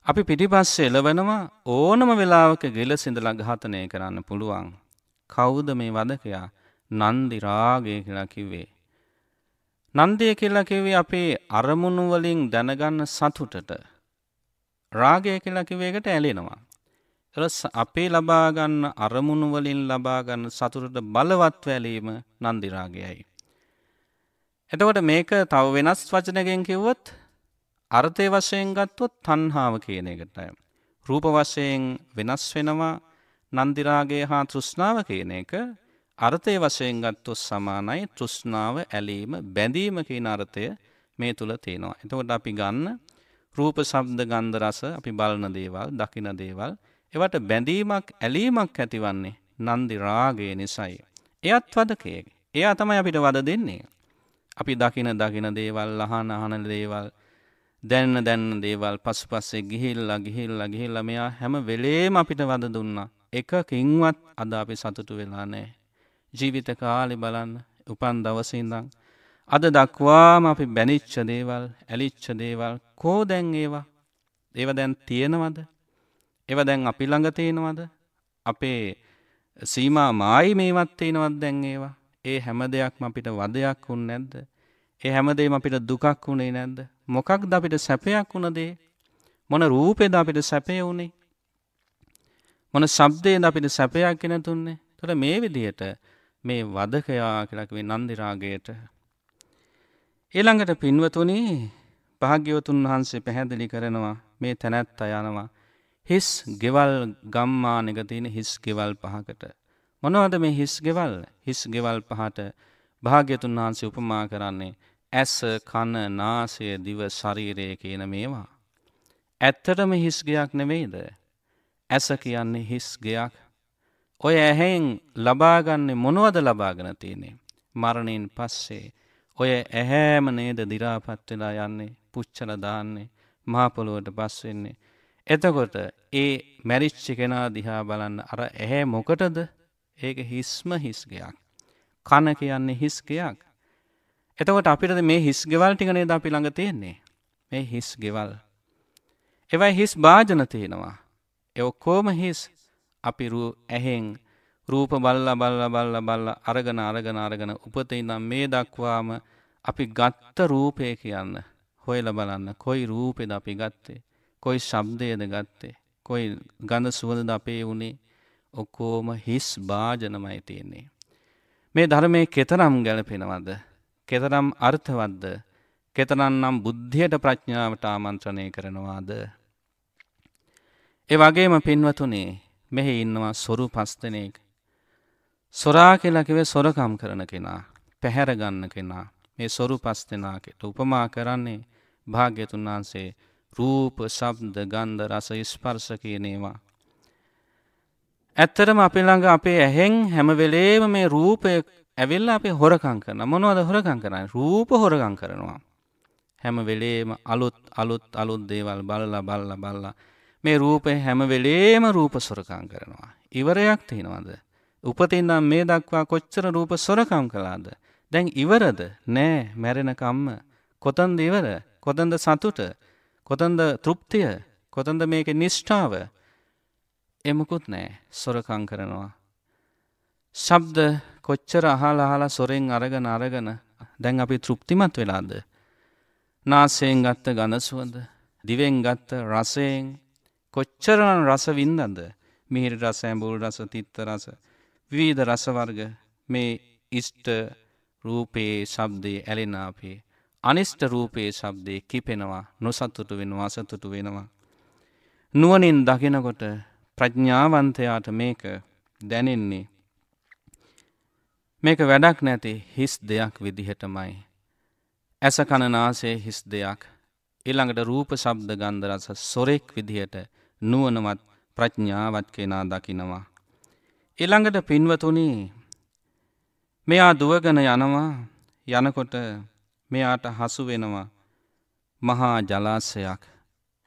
අපි පිටිපස්සේ එළවෙනවා ඕනම වෙලාවක ගෙල සිඳලා ඝාතනය කරන්න පුළුවන්. කවුද මේ වදකයා? නන්දි රාගය කියලා කිව්වේ. නන්දය කියලා කිවේ අපේ අරමුණු වලින් දැනගන්න සතුටට රාගය කියලා කිවේකට ඇලෙනවා. එලස් අපේ ලබාගන්න අරමුණු වලින් ලබාගන්න සතුටට බලවත් වැලීම නන්දිරාගයයි. එතකොට මේක තව වෙනස් වචනගෙන් කිව්වොත් අර්ථය වශයෙන් ගත්තොත් තන්හාාව කියන එකටය. රූප වශයෙන් වෙනස් වෙනවා නන්දිරාගේ හා තෘෂ්ණාව කියන එක අර්ථය වශයෙන් ගත්තොත් සමානයි තෘෂ්ණාව ඇලීම බැඳීම කියන අර්ථය මේ තුල තියෙනවා. එතකොට අපි ගන්න රූප, ශබ්ද, ගන්ධ, රස අපි බලන දේවල්, දකින දේවල් ඒවට බැඳීමක් ඇලීමක් ඇතිවන්නේ නන්දි රාගය නිසායි. එයත් වදකයෙක්. එයා තමයි අපිට වද දෙන්නේ. අපි දකින දකින දේවල්, අහන අහන දේවල්, දැන්න දැන්න දේවල් පසුපස්සේ ගිහිල්ලා ගිහිල්ලා ගිහිල්ලා මෙයා හැම වෙලේම අපිට වද දුන්නා. එකකින්වත් අද අපි සතුටු වෙලා නැහැ. ජීවිත කාලි බලන්න උපන් දවසඉඳං. අද දක්වාම අපි බැනිච්ච දේවල් ඇලිච්ච දේවල් කෝ දැන් ඒවා ඒව දැන් තියෙනවද එව දැන් අපි ළඟ තියෙනවද අපේ සීමා මායි මේවත් තියෙනවත් දැන් ඒවා ඒ හැම දෙයක්ම අපිට වදයක් වුන් නැද්ද ඒ හැමදේම අපිට දුකක් වුණේ නැද්ද මොකක් ද අපිට සැපයක් වුණදේ මොන රූපේද අපිට සැපය වුණේ මොන සබ්දේද අපිට සැපයක් ගෙන තුන්නේ තුළ මේ විදියට මේ වදකයා කියලා කිව්වේ නන්දි රාගයට. ඊළඟට පින්වතුනි භාග්‍යවතුන් වහන්සේ පැහැදිලි කරනවා මේ තැනැත්ත යනවා හිස් ගෙවල් ගම්මානක තියෙන හිස් ගෙවල් පහකට මොනවද මේ හිස් ගෙවල් හිස් ගෙවල් පහට භාග්‍යතුන් වහන්සේ උපමා කරන්නේ ඇස කන නාසය දිව ශරීරය කියන මේවා ඇත්තටම හිස් ගයක් නෙමෙයිද ඇස කියන්නේ හිස් ගයක් ඔය ඇහැෙන් ලබාගන්නේ මොනවද ලබාගෙන තියනේ. මරණයෙන් පස්සේ ඔය ඇහැම නේද දිරාපත් වෙලා යන්නේ පුච්චල දාන්නේ මහපොළුවට බස් වෙන්නේ. එතකොට ඒ මැරිච්චි කෙනා දිහා බලන්න අර ඇහැ මොකටද ඒක හිස්ම හිස්ගයක්. කන කියන්නේ හිස්ගයක්. එතකොට අපිට මේ හිස් ගෙවල් ටික නේද අපි ළඟ තියෙන්නේ. මේ හිස් ගෙවල්. එවයි හිස් භාජන තියෙනවා. එ ඔක්කෝම හිස් අපි ඇහෙන් රූප බල්ලා බල්ලා බල්ලා බල්ලා අරගෙන අරගෙන අරගෙන උපතේ ඉඳන් මේ දක්වාම අපි ගත්ත රූපය කියන්න හොයලා බලන්න කොයි රූපෙද අපි ගත්තේ කොයි ශබ්දයේද ගත්තේ කොයි ගඳ සුවඳද අපේ වුණේ ඔක්කෝම හිස් භාජනමයි තියෙන්නේ මේ ධර්මයේ කෙතරම් ගැලපෙනවද කෙතරම් අර්ථවත්ද කෙතරන්නම් බුද්ධියට ප්‍රඥාවට ආමන්ත්‍රණය කරනවාද. ඒ වගේම පින්වතුනේ මෙහි ඉන්නවා සොරු පස්තනයක. සොරා කෙලකිවේ සොරකම් කරන කෙනා පැහැරගන්න කෙනා මේ සොරු පස් දෙනාකට උපමා කරන්නේ භාග්‍යතුන් වහන්සේ රූප සබ්ද ගන්ධ රස ස්පර්ශ කියනේවා. ඇත්තටම අපි ළඟ අපේ ඇහෙන් හැමවෙලේම මේ රූපය ඇවිල්ල අපි හොරකං කරන මොනවද හොරකං කරන්න රූප හොරකං කරනවා. හැම වෙලේම අලුත් අලුත් අලුත් දේවල් බලලා බල්ල බල්ලා මේ රූපය හැම වෙලේම රූප සොරකම් කරනවා. ඉවරයක් තියෙනවද. උපතින්නම් මේ දක්වා කොච්චර රූප සොරකම් කලාද. දැන් ඉවරද නෑ මැරෙනකම්ම කොතන්ද ඉවර කොතන්ද සතුට කොතන්ද තෘප්තිය කොතන්ද මේක නිෂ්ඨාව එමකුත් නෑ සොරකං කරනවා. ශබ්ද කොච්චර අහල අහලා සොරෙන් අරගෙන අරගෙන දැන් අපි තෘප්තිමත් වෙලාද. නාසයෙන් ගත්ත ගනසුවඳ දිවෙන් ගත්ත රසයෙන් කොච්චරන රස වින්දන්ද මිහිරි රස ඇඹුල් රස තිත්ත රස විවිධ රසවර්ග මේ ඉෂ්ට රූපයේ ශබ්දයේ ඇලෙන අපේ අනිෂ්ට රූපයේ ශබ්දයේ කිපෙනවා නොසතුටු වෙනවා අසතුටු වෙනවා නුවණින් දකිනකොට ප්‍රඥාවන්තයාට මේක දැනෙන්නේ මේක වැඩක් නැති හිස් දෙයක් විදිහටමයි ඇස කණනාසේ හිස් දෙයක් ඊළඟට රූප ශබ්ද ගන්ධ රස සොරෙක් විදිහට නුවනවත් ප්‍රඥාවත් කෙනා දකිනවා. එළඟට පින්වතුනි මෙයා දුවගන යනවා යනකොට මෙයාට හසු වෙනවා මහා ජලාසයක්.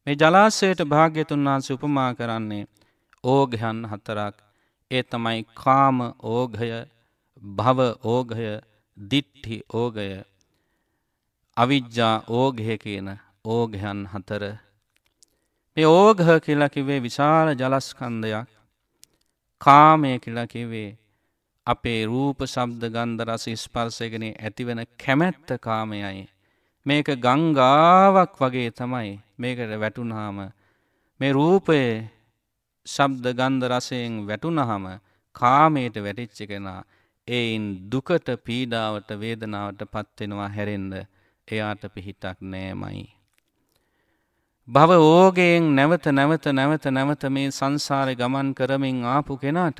මේ ජලාසයට භාග්‍යතුන් වහන්සේ උපමා කරන්නේ ඕගයන් හතරක් ඒ තමයි කාම ඕගය භව ඕගය දිට්ටි ඕගය අවිජ්ජා ඕගය කියන ඕගයන් හතර ඒ ඕගහ කියලා කිවේ විශාල ජලස්කන්දයක් කාමය කියලා කිවේ අපේ රූප සබ්ද ගන්ධ රස ස්පර්සයගෙන ඇතිවන කැමැත්ත කාමයයි. මේක ගංගාවක් වගේ තමයි මේකට වැටුනහාම මේ රූපයේ ශබ්ද ගන්ධ රසයෙන් වැටුනහම කාමයට වැටිච්ච කෙනා එයින් දුකට පීඩාවට වේදනාවට පත්වෙනවා හැරෙන්ද එයාට පිහිටක් නෑමයි. භව ඕගයෙන් නැවත නැවත නැවත නැවත මේ සංසාරය ගමන් කරමින් ආපු කෙනාට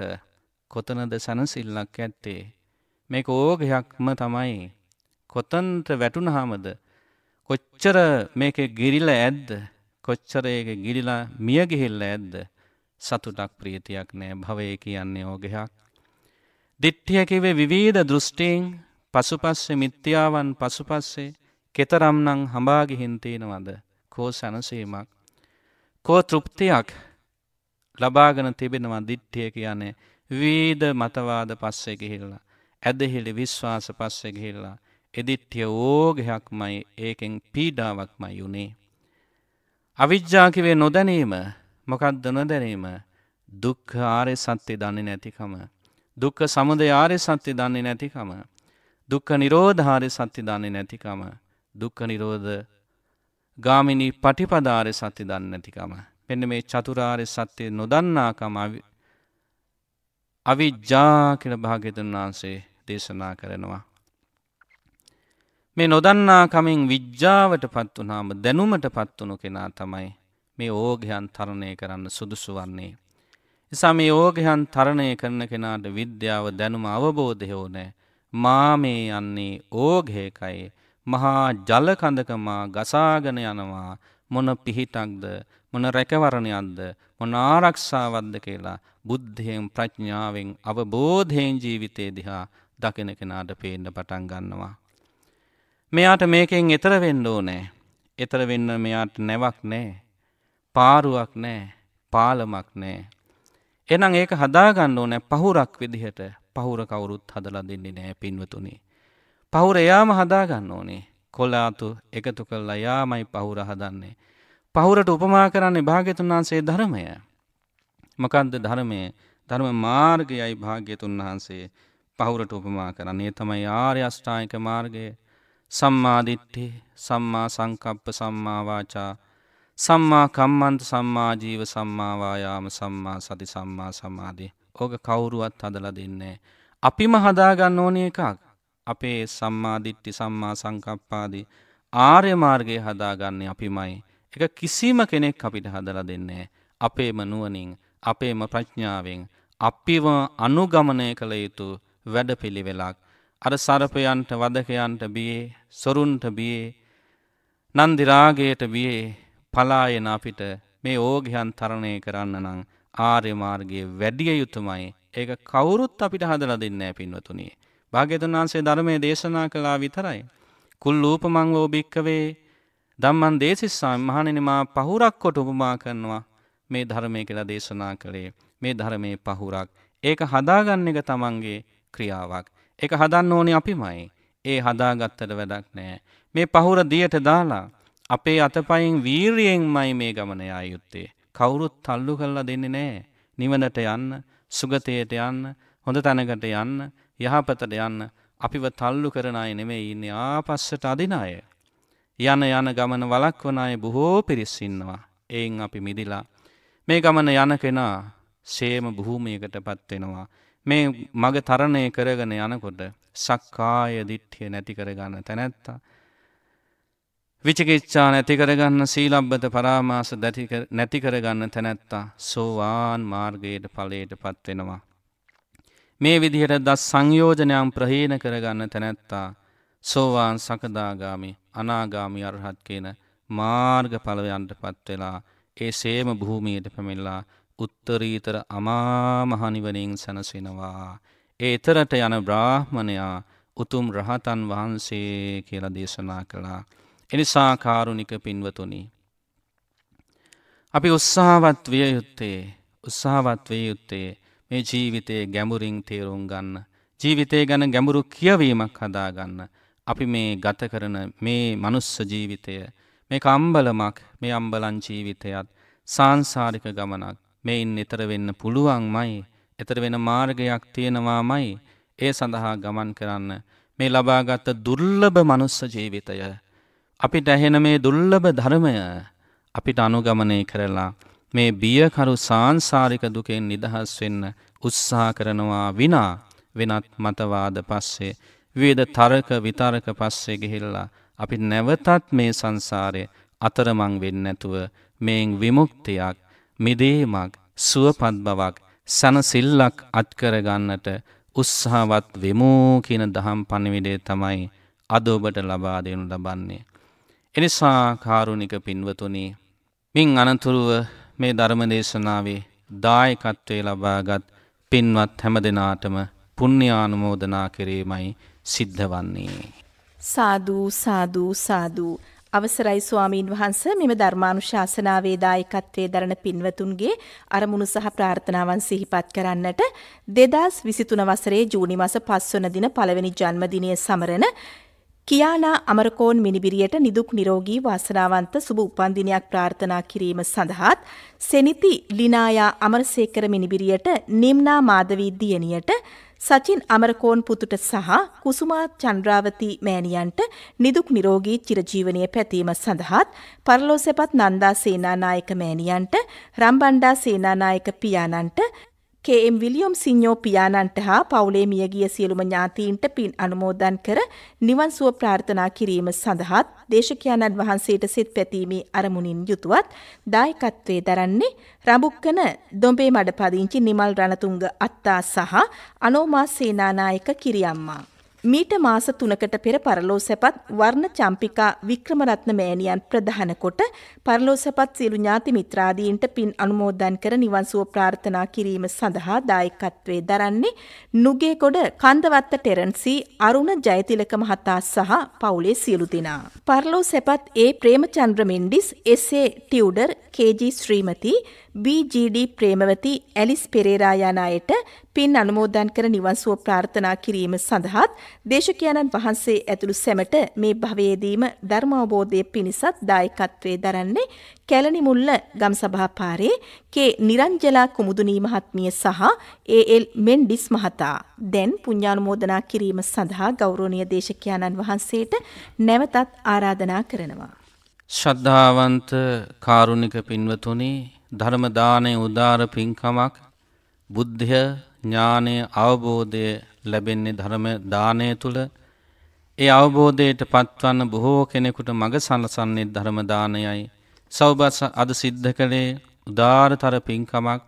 කොතනද සැනසිල්ලක් ඇත්තේ. මේක ඕගයක්ම තමයි. කොතන්ට වැටුනහාමද කොච්චර මේක ගිරිල ඇද්ද කොච්චරයක ගිරිලා මියගිහිල්ල ඇද්ද සතුටක් ප්‍රීතියක් නෑ භවය කියන්නේ ඕගයක්. දිට්ඨියකිවේ විවිධ දෘෂ්ටීන් පසුපස්සේ මිත්‍යාවන් පසුපස්සේ කෙතරම්නං හඹාගිහින්තියෙනවද. හෝ සැනසීමක් කෝ තෘප්තියක් ලබාගෙන තිබෙනවා දිට්ඨිය කියන්නේ වීද මතවාද පස්සේ ගිහිල්ලා ඇදහිලි විශ්වාස පස්සේ ගිහිල්ලා එදිට්ඨිය ඕගයක්මයි ඒකෙන් පීඩාවක්මයි උනේ අවිජ්ජා කිවේ නොදැනීම මොකක්ද නොදැනීම දුක්ඛ ආර්ය සත්‍ය දන්නේ නැතිකම දුක්ඛ සමුදය ආර්ය සත්‍ය දන්නේ නැතිකම දුක්ඛ නිරෝධ ආර්ය සත්‍ය දන්නේ නැතිකම දුක්ඛ නිරෝධ ගාමිණී පටිපදාරය සත්‍ය දන්නතිකම. පෙන්න මේ චතුරාර්ය සත්‍යය නොදන්නාකම අවිජ්ජා කළ භාගතන් වහන්සේ දේශනා කරනවා. මේ නොදන්නාකමින් විද්්‍යාවට පත් වනාම දැනුමට පත්වනු කෙනා තමයි මේ ඕගයන් තරණය කරන්න සුදුසු වන්නේ. එසා මේ ඕගයන් තරණය කරන කෙනාට විද්‍යාව දැනුම අවබෝධය ඕනෑ මාමේ යන්නේ ඕගේකයි මහා ජලකඳකමා ගසාගෙන යනවා මොන පිහිටක්ද මොන රැකවරණයක්ද මොන ආරක්ෂාවක්ද කියලා බුද්ධයෙන් ප්‍රඥාවෙන් අවබෝධයෙන් ජීවිතේ දිහා දකින කෙනාට පේන්න පටන් ගන්නවා. මෙයාට මේකෙන් එතර වෙන්න ඕනේ. එතර වෙන්න මෙයාට නැවක් නෑ. පාරුවක් නෑ. පාලමක් නෑ. එනම් ඒක හදාගන්න ඕනෑ පහුරක් විදිහට පහුර කවුරුත් හදලා දෙන්නේ නෑ පින්වතුනේ. පහුර එයාම හදාගන්න ඕනේ. කොලාතු එකතු කල්ලා යාමයි පහුර හදන්නේ. පහුරට උපමා කරන්නේ භාග්‍යතුන් වහන්සේ ධර්මය. මොකන්ද ධර්මය ධර්ම මාර්ගයයි භාග්‍යතුන් වහන්සේ පහුරට උපමා කරන්නේ තමයි ආර්ය අෂ්ටායික මාර්ගය සම්මාදිට්ඨි සම්මා සංකප්ප සම්මා වාචා සම්මා කම්මන්ත සම්මා ජීව සම්මා වායාම සම්මා සති සම්මා සමාධි. ඕක කවුරුවත් හදලා දෙන්නේ. අපිම හදාගන්න ඕනේ එකක්. අපේ සම්මාධිට්ටි සම්මා සංකප්පාදී ආර්යමාර්ගය හදාගන්නේ අපිමයි. එක කිසිම කෙනෙක් අපිට හදල දෙන්නේ. අපේම නුවනින් අපේම ප්‍රඥ්ඥාවෙන් අපිව අනුගමනය කළ යුතු වැඩ පිළිවෙලක්. අර සරපයන්ට වදකයන්ට බියේ සොරුන්ට බියේ නන්දිරාගේට බියේ පලායන අපිට මේ ඕගිහන් තරණය කරන්න නං ආර්යමාර්ගයේ වැඩිය යුතුමයි ඒක කවුරුත් අපිට හදල දෙන්න පින්වතුනේ. භාග්‍යතුන් වහන්සේ ධර්මය දේශනා කළා විතරයි. කුල් ලූපමං වෝ භික්කවේ දම්මන් දේශිස්සාම් මහණනිමා පහුරක් කොට උපමා කරනවා මේ ධර්මය කියලා දේශනා කළේ මේ ධර්මයේ පහුරක්. ඒක හදාගන්න එක තමන්ගේ ක්‍රියාවක්. ඒක හදන්න ඕනේ අපිමයි. ඒ හදාගත්තට වැඩක් නෑ. මේ පහුර දියට දාලා අපේ අතපයින් වීරියෙන්මයි මේ ගමන යා යුත්තේ. කවුරුත් තල්ලු කරලා දෙන්නේ නෑ. නිවනට යන්න, සුගතයට යන්න, හොඳ තැනකට යන්න, යහපතට යන්න අපිව තල්ලු කරන අය නෙමෙයි ඉන්නේ ආපස්සට අදින අය. යන යන ගමන වළක්වන අය බොහෝ පිරිස් ඉන්නවා. එයින් අපි මිදිලා මේ ගමන යන කෙනා සේම භූමියකටපත් වෙනවා. මේ මග තරණය කරගෙන යනකොට සක්කාය දිට්ඨිය නැති කරගන්න තැනැත්තා විචිකිච්ඡා නැති කරගන්න සීලබ්බත පරාමාස නැති කරගන්න තැනැත්තා සෝවාන් මාර්ගයට ඵලයට පත්වෙනවා මේ විදිහට දස් සංයෝජනයම් ප්‍රහේන කරගන්න තැනැත්තා සෝවාන් සකදාගාමි අනාගාමි අරහත් කියන මාර්ග පලවයන්ට පත්වෙලා ඒ සේම භූමීයට පැමිල්ලා උත්තරීතර අමාමහනිවනින් සැනසෙනවා. ඒතරට යන බ්‍රාහ්මණයා උතුම් රහතන් වහන්සේ කියලා දේශනා කළා. එනිසා කාරුණික පින්වතුනි. අපි උත්සාහවත් විය යුත්තේ උත්සාහවත් වේ යුත්තේ මේ ජීවිතයේ ගැඹුරින් තේරුම් ගන්න. ජීවිතය ගැන ගැඹුරු කියවීමක් හදාගන්න. අපි මේ ගත කරන මේ මනුස්ස ජීවිතය මේ කම්බලමක් මේ අම්බලං ජීවිතයත් සාංසාරික ගමනක් මෙයින් එතර වෙන්න පුළුවන් මයි එතර වෙන මාර්ගයක් තියෙනවා මයි ඒ සඳහා ගමන් කරන්න මේ ලබාගත්ත දුර්ලභ මනුස්ස ජීවිතය අපිට ඇහෙන මේ දුර්ලභ ධර්මය අපිට අනුගමනය කරලා මේ බියකරු සාංසාරික දුකෙන් නිදහස් වෙන්න උත්සාහ කරනවා විනා වෙනත් මතවාද පස්සේ විවිධ තරක විතරක පස්සේ ගිහිල්ලා අපි නැවතත් මේ සංසාරය අතරමං වෙන්නේ නැතුව මේන් විමුක්තියක් මිදීමක් සුවපත් බවක් සනසිල්ලක් අත්කර ගන්නට උත්සාහවත් වෙමු කියන දහම් පණිවිඩය තමයි අද ඔබට ලබා දෙනු ලබන්නේ එනිසා කාරුණික පින්වතුනි මින් අනතුරුව මේ ධර්ම දේශනාවේ දායකත්වයේ ලබාගත් පින්වත් හැම දෙනාටම පුණ්‍යානුමෝදනා කිරීමයි සිද්ධ වන්නේ. සාදු සාදු සාදු අවසරයි ස්වාමීන් වහන්ස මෙම ධර්මානුශාසනාවේ දායකත්වයේ දරන පින්වතුන්ගේ අරමුණු සහ ප්‍රාර්ථනාවන් සිහිපත් කරන්නට 2023 වසරේ ජූනි මාස 5 වන දින පළවෙනි ජන්මදිනයේ සමරන කියානා අමරකෝන් මිනිබිරියට නිදුක් නිරෝගී වාසනාවන්ත සුබ උපන්දිනයක් ප්‍රාර්ථනා කිරීම සඳහාත් සෙනිති ලිනායා අමරසේකර මිනිබිරියට නිම්නා මාදවී දියණියට සචින් අමරකෝන් පුතුට සහ කුසුමා චන්ද්‍රාවති මෑණියන්ට නිදුක් නිරෝගී චිරජීවනය පැතීම සඳහාත් පරලෝසෙපත් නන්දා සේනානායක මෑණියන්ට රම්බණ්ඩා සේනානායක පියාණන්ට කේම් විලියම් සිං්ඥෝ පියාණන්ට හා පවුලේ මියගිය සියලුම ඥාතීන්ට පින් අනුමෝදන් කර නිවන් සුව ප්‍රාර්ථනා කිරීම සඳහාත් දේශකයාණන් වහන්සේට සිත් පැතීමේ අරමුණින් යුතුවත් දායකත්වේ දරන්නේ රඹුක්කන දොඹේ මඩ පදිංචි නිමල් රණතුංග අත්තා සහ අනෝමා සේනානායක කිරියම්මා. මීට මාස තුනකට පෙර පරලෝ සැපත් වර්ණ චම්පිකා වික්‍රමරත්න මෑණියන් ප්‍රධාන කොට පරලෝ සැපත් සියලු ඥාති මිත්‍රාදීන්ට පින් අනුමෝදන් කර නිවන්සුව ප්‍රාර්ථනා කිරීම සඳහා දායකත්වයේ දරන්නේ නුගේගොඩ කන්දවත්ත ටෙරන්සි අරුණ ජයතිලක මහතා සහ පවුලේ සියලු දෙනා. පරලෝ සැපත් ඒ Premachandra Mendis S A. Tudor K G Shrimathi BGD Premawathi Alice Perera යන අයට පින් අනුමෝදන් කර නිවන්සුව ප්‍රාර්ථනා කිරීම සඳහාත් දේශකයන්න් වහන්සේ ඇතුළු සැමට මේ භවයේදීම ධර්ම අවබෝධය පිණිසත් දායකත්වයේ දරන්නේ කැලණි මුල්ල ගම්සභාපාරේ කේ නිරංජලා කුමුදුනී මහත්මිය සහ AL මෙන්ඩිස් මහතා දැන් පුණ්‍යානුමෝදනා කිරීම සඳහා ගෞරවනීය දේශකයන්න් වහන්සේට නැවතත් ආරාධනා කරනවා ශ්‍රද්ධාවන්ත කාරුණික පින්වතුනි ධර්මදානය උදාර පින්කමක් බුද්ධ ඥානය අවබෝධය ලැබෙන්නේ ධර්ම දානය තුළ ඒ අවබෝධයට පත්වන්න බොහෝ කෙනෙකුට මඟ සලසන්නේ ධර්මදානයයි සෞබස අද සිද්ධ කළේ උදාරතර පින්කමක්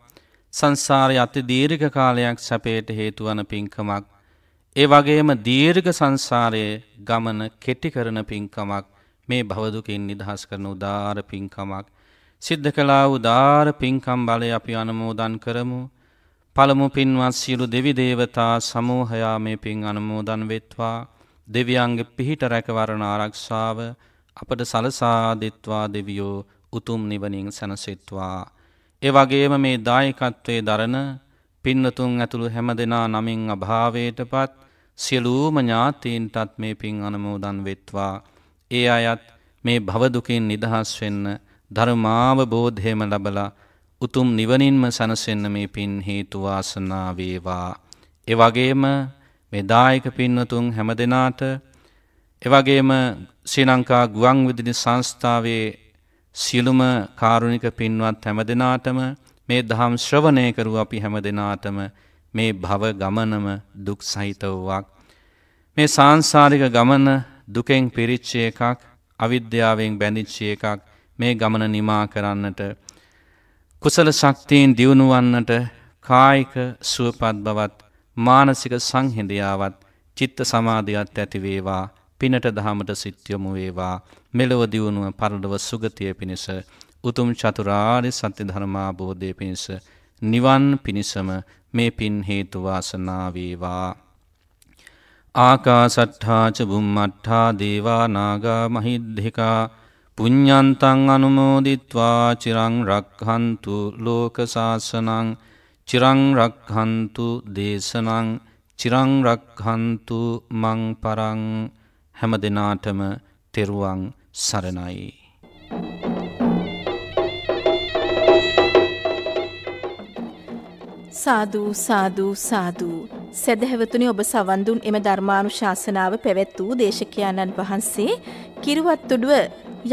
සංසාරය අති දීර්ඝ කාලයක් සැපයට හේතුවන පින්කමක් ඒ වගේම දීර්ඝ සංසාරයේ ගමන කෙටි කරන පින්කමක් මේ භවදුකෙන් නිදහස් කරන උදාර පින්කමක් සිද්ධ කලා උදාර පින්කම් බලය අපි අනමෝදන් කරමු පළමු පින්වත් සියලු දෙවි දේවතා සමූහයා මේ පින් අනමෝදන් වෙත්වා දෙවියන්ගේ පිහිට රැකවරණ ආරක්ෂාව අපට සලසා දෙත්වා දෙවියෝ උතුම් නිවනින් සැනසෙත්වා. ඒ වගේම මේ දායකත්වයේ දරණ පින්නතුන් ඇතුළු හැම දෙනා නමින් අභාවයට පත් සියලූම ඥාතීන්ටත් මේ පින් අනමෝදන් වෙත්වා. ඒ අයත් මේ භවදුකින් නිදහස් වෙන්න ධර්මාවබෝධයම ලබලා උතුම් නිවනින්ම සැනසෙන්න මේ පින් හේතු වාසනා වේවා. ඒ වගේම මේ දායක පින්වතුන් හැම දෙනාට ඒ වගේම ශ්‍රී ලංකා ගුවන් විදුලි සංස්ථාවේ සියලුම කාරුණික පින්වත් හැම දෙනාටම මේ දහම් ශ්‍රවණය කරු අපි හැම දෙනාටම මේ භව ගමනම දුක් සහිතවක් මේ සාංශාරික ගමන දුකෙන් පිරිච්ච එකක් අවිද්‍යාවෙන් බැඳිච්ච එකක් මේ ගමන නිමා කරන්නට කුසල ශක්තියෙන් දියුණුවන්නට කායික සුවපත් බවත් මානසික සංහිඳයාවත් චිත්ත සමාධියත් ඇතිවේවා පිනට දහමට සිත්‍යොමු වේවා මෙලොව දියුණුව පරලොව සුගතිය පිණිස උතුම් චතුරාර්ය සත්‍ය ධර්මාබෝධය පිණිස නිවන් පිණිසම මේ පින් හේතු වාසනා වේවා ආකාසට්ඨාච බුම්මට්ඨා දේවානාගා මහිද්ධිකා පුඤ්ඤන්තං අනුමෝදිත්වා චිරං රක්හන්තු ලෝක සාසනං චිරං රක්හන්තු දේශනං චිරං රක්හන්තු මං පරං හැම දෙනාටම තෙරුවන් සරණයි. සාධූ සාධූ සාධූ සැදැහැවතුනි ඔබ සවන්දුන් එම ධර්මානු ශාසනාව පැවැත් වූ දේශකයණන් වහන්සේ කිරුවත්තුඩුව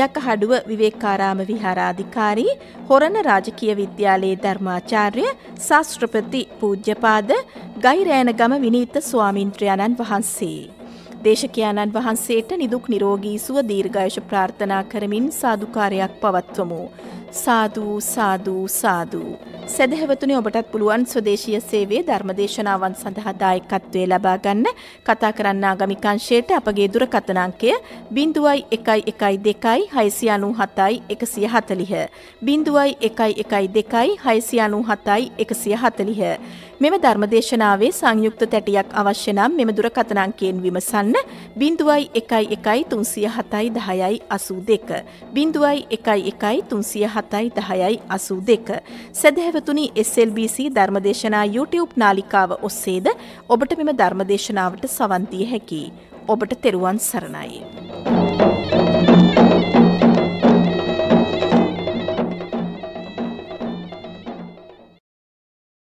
යකහඩුව විවේකාරාම විහාරාධිකාරී හොරණ රාජකය විද්‍යාලයේ ධර්මාචාර්ය ශාස්ත්‍රපති පූජ්‍යපාද ගෛරෑනගම විනීත ස්වාමින්ත්‍රයණන් වහන්සේ. දේශකයාණන් වහන්සේට නිදුක් නිරෝගී සුව දීර්ඝායුෂ ප්‍රාර්ථනා කරමින් සාදුකාරයක් පවත්වමු. සාදු සාදු සාදු. සැදැහැවතුනි ඔබටත් පුළුවන් ස්වදේශීය සේවයේ ධර්මදේශනාවන් සඳහා දායකත්වයේ ලබා ගන්න කතා කරන්න ආගමිකංශයට අපගේ දුරකථන අංකය 0112 697 140 0112 697 140 මෙම ධර්මදේශනාවේ සංයුක්ත තැටියක් අවශ්‍ය නම් මෙම දුරකථන අංකයෙන් විමසන්න 011 3072 සැදැහැවතුනි SLBC ධර්මදේශනා YouTube නාලිකාව ඔස්සේද ඔබට මෙම ධර්මදේශනාවට සවන් දී හැකියි. ඔබට තෙරුවන් සරණයි. Thank you.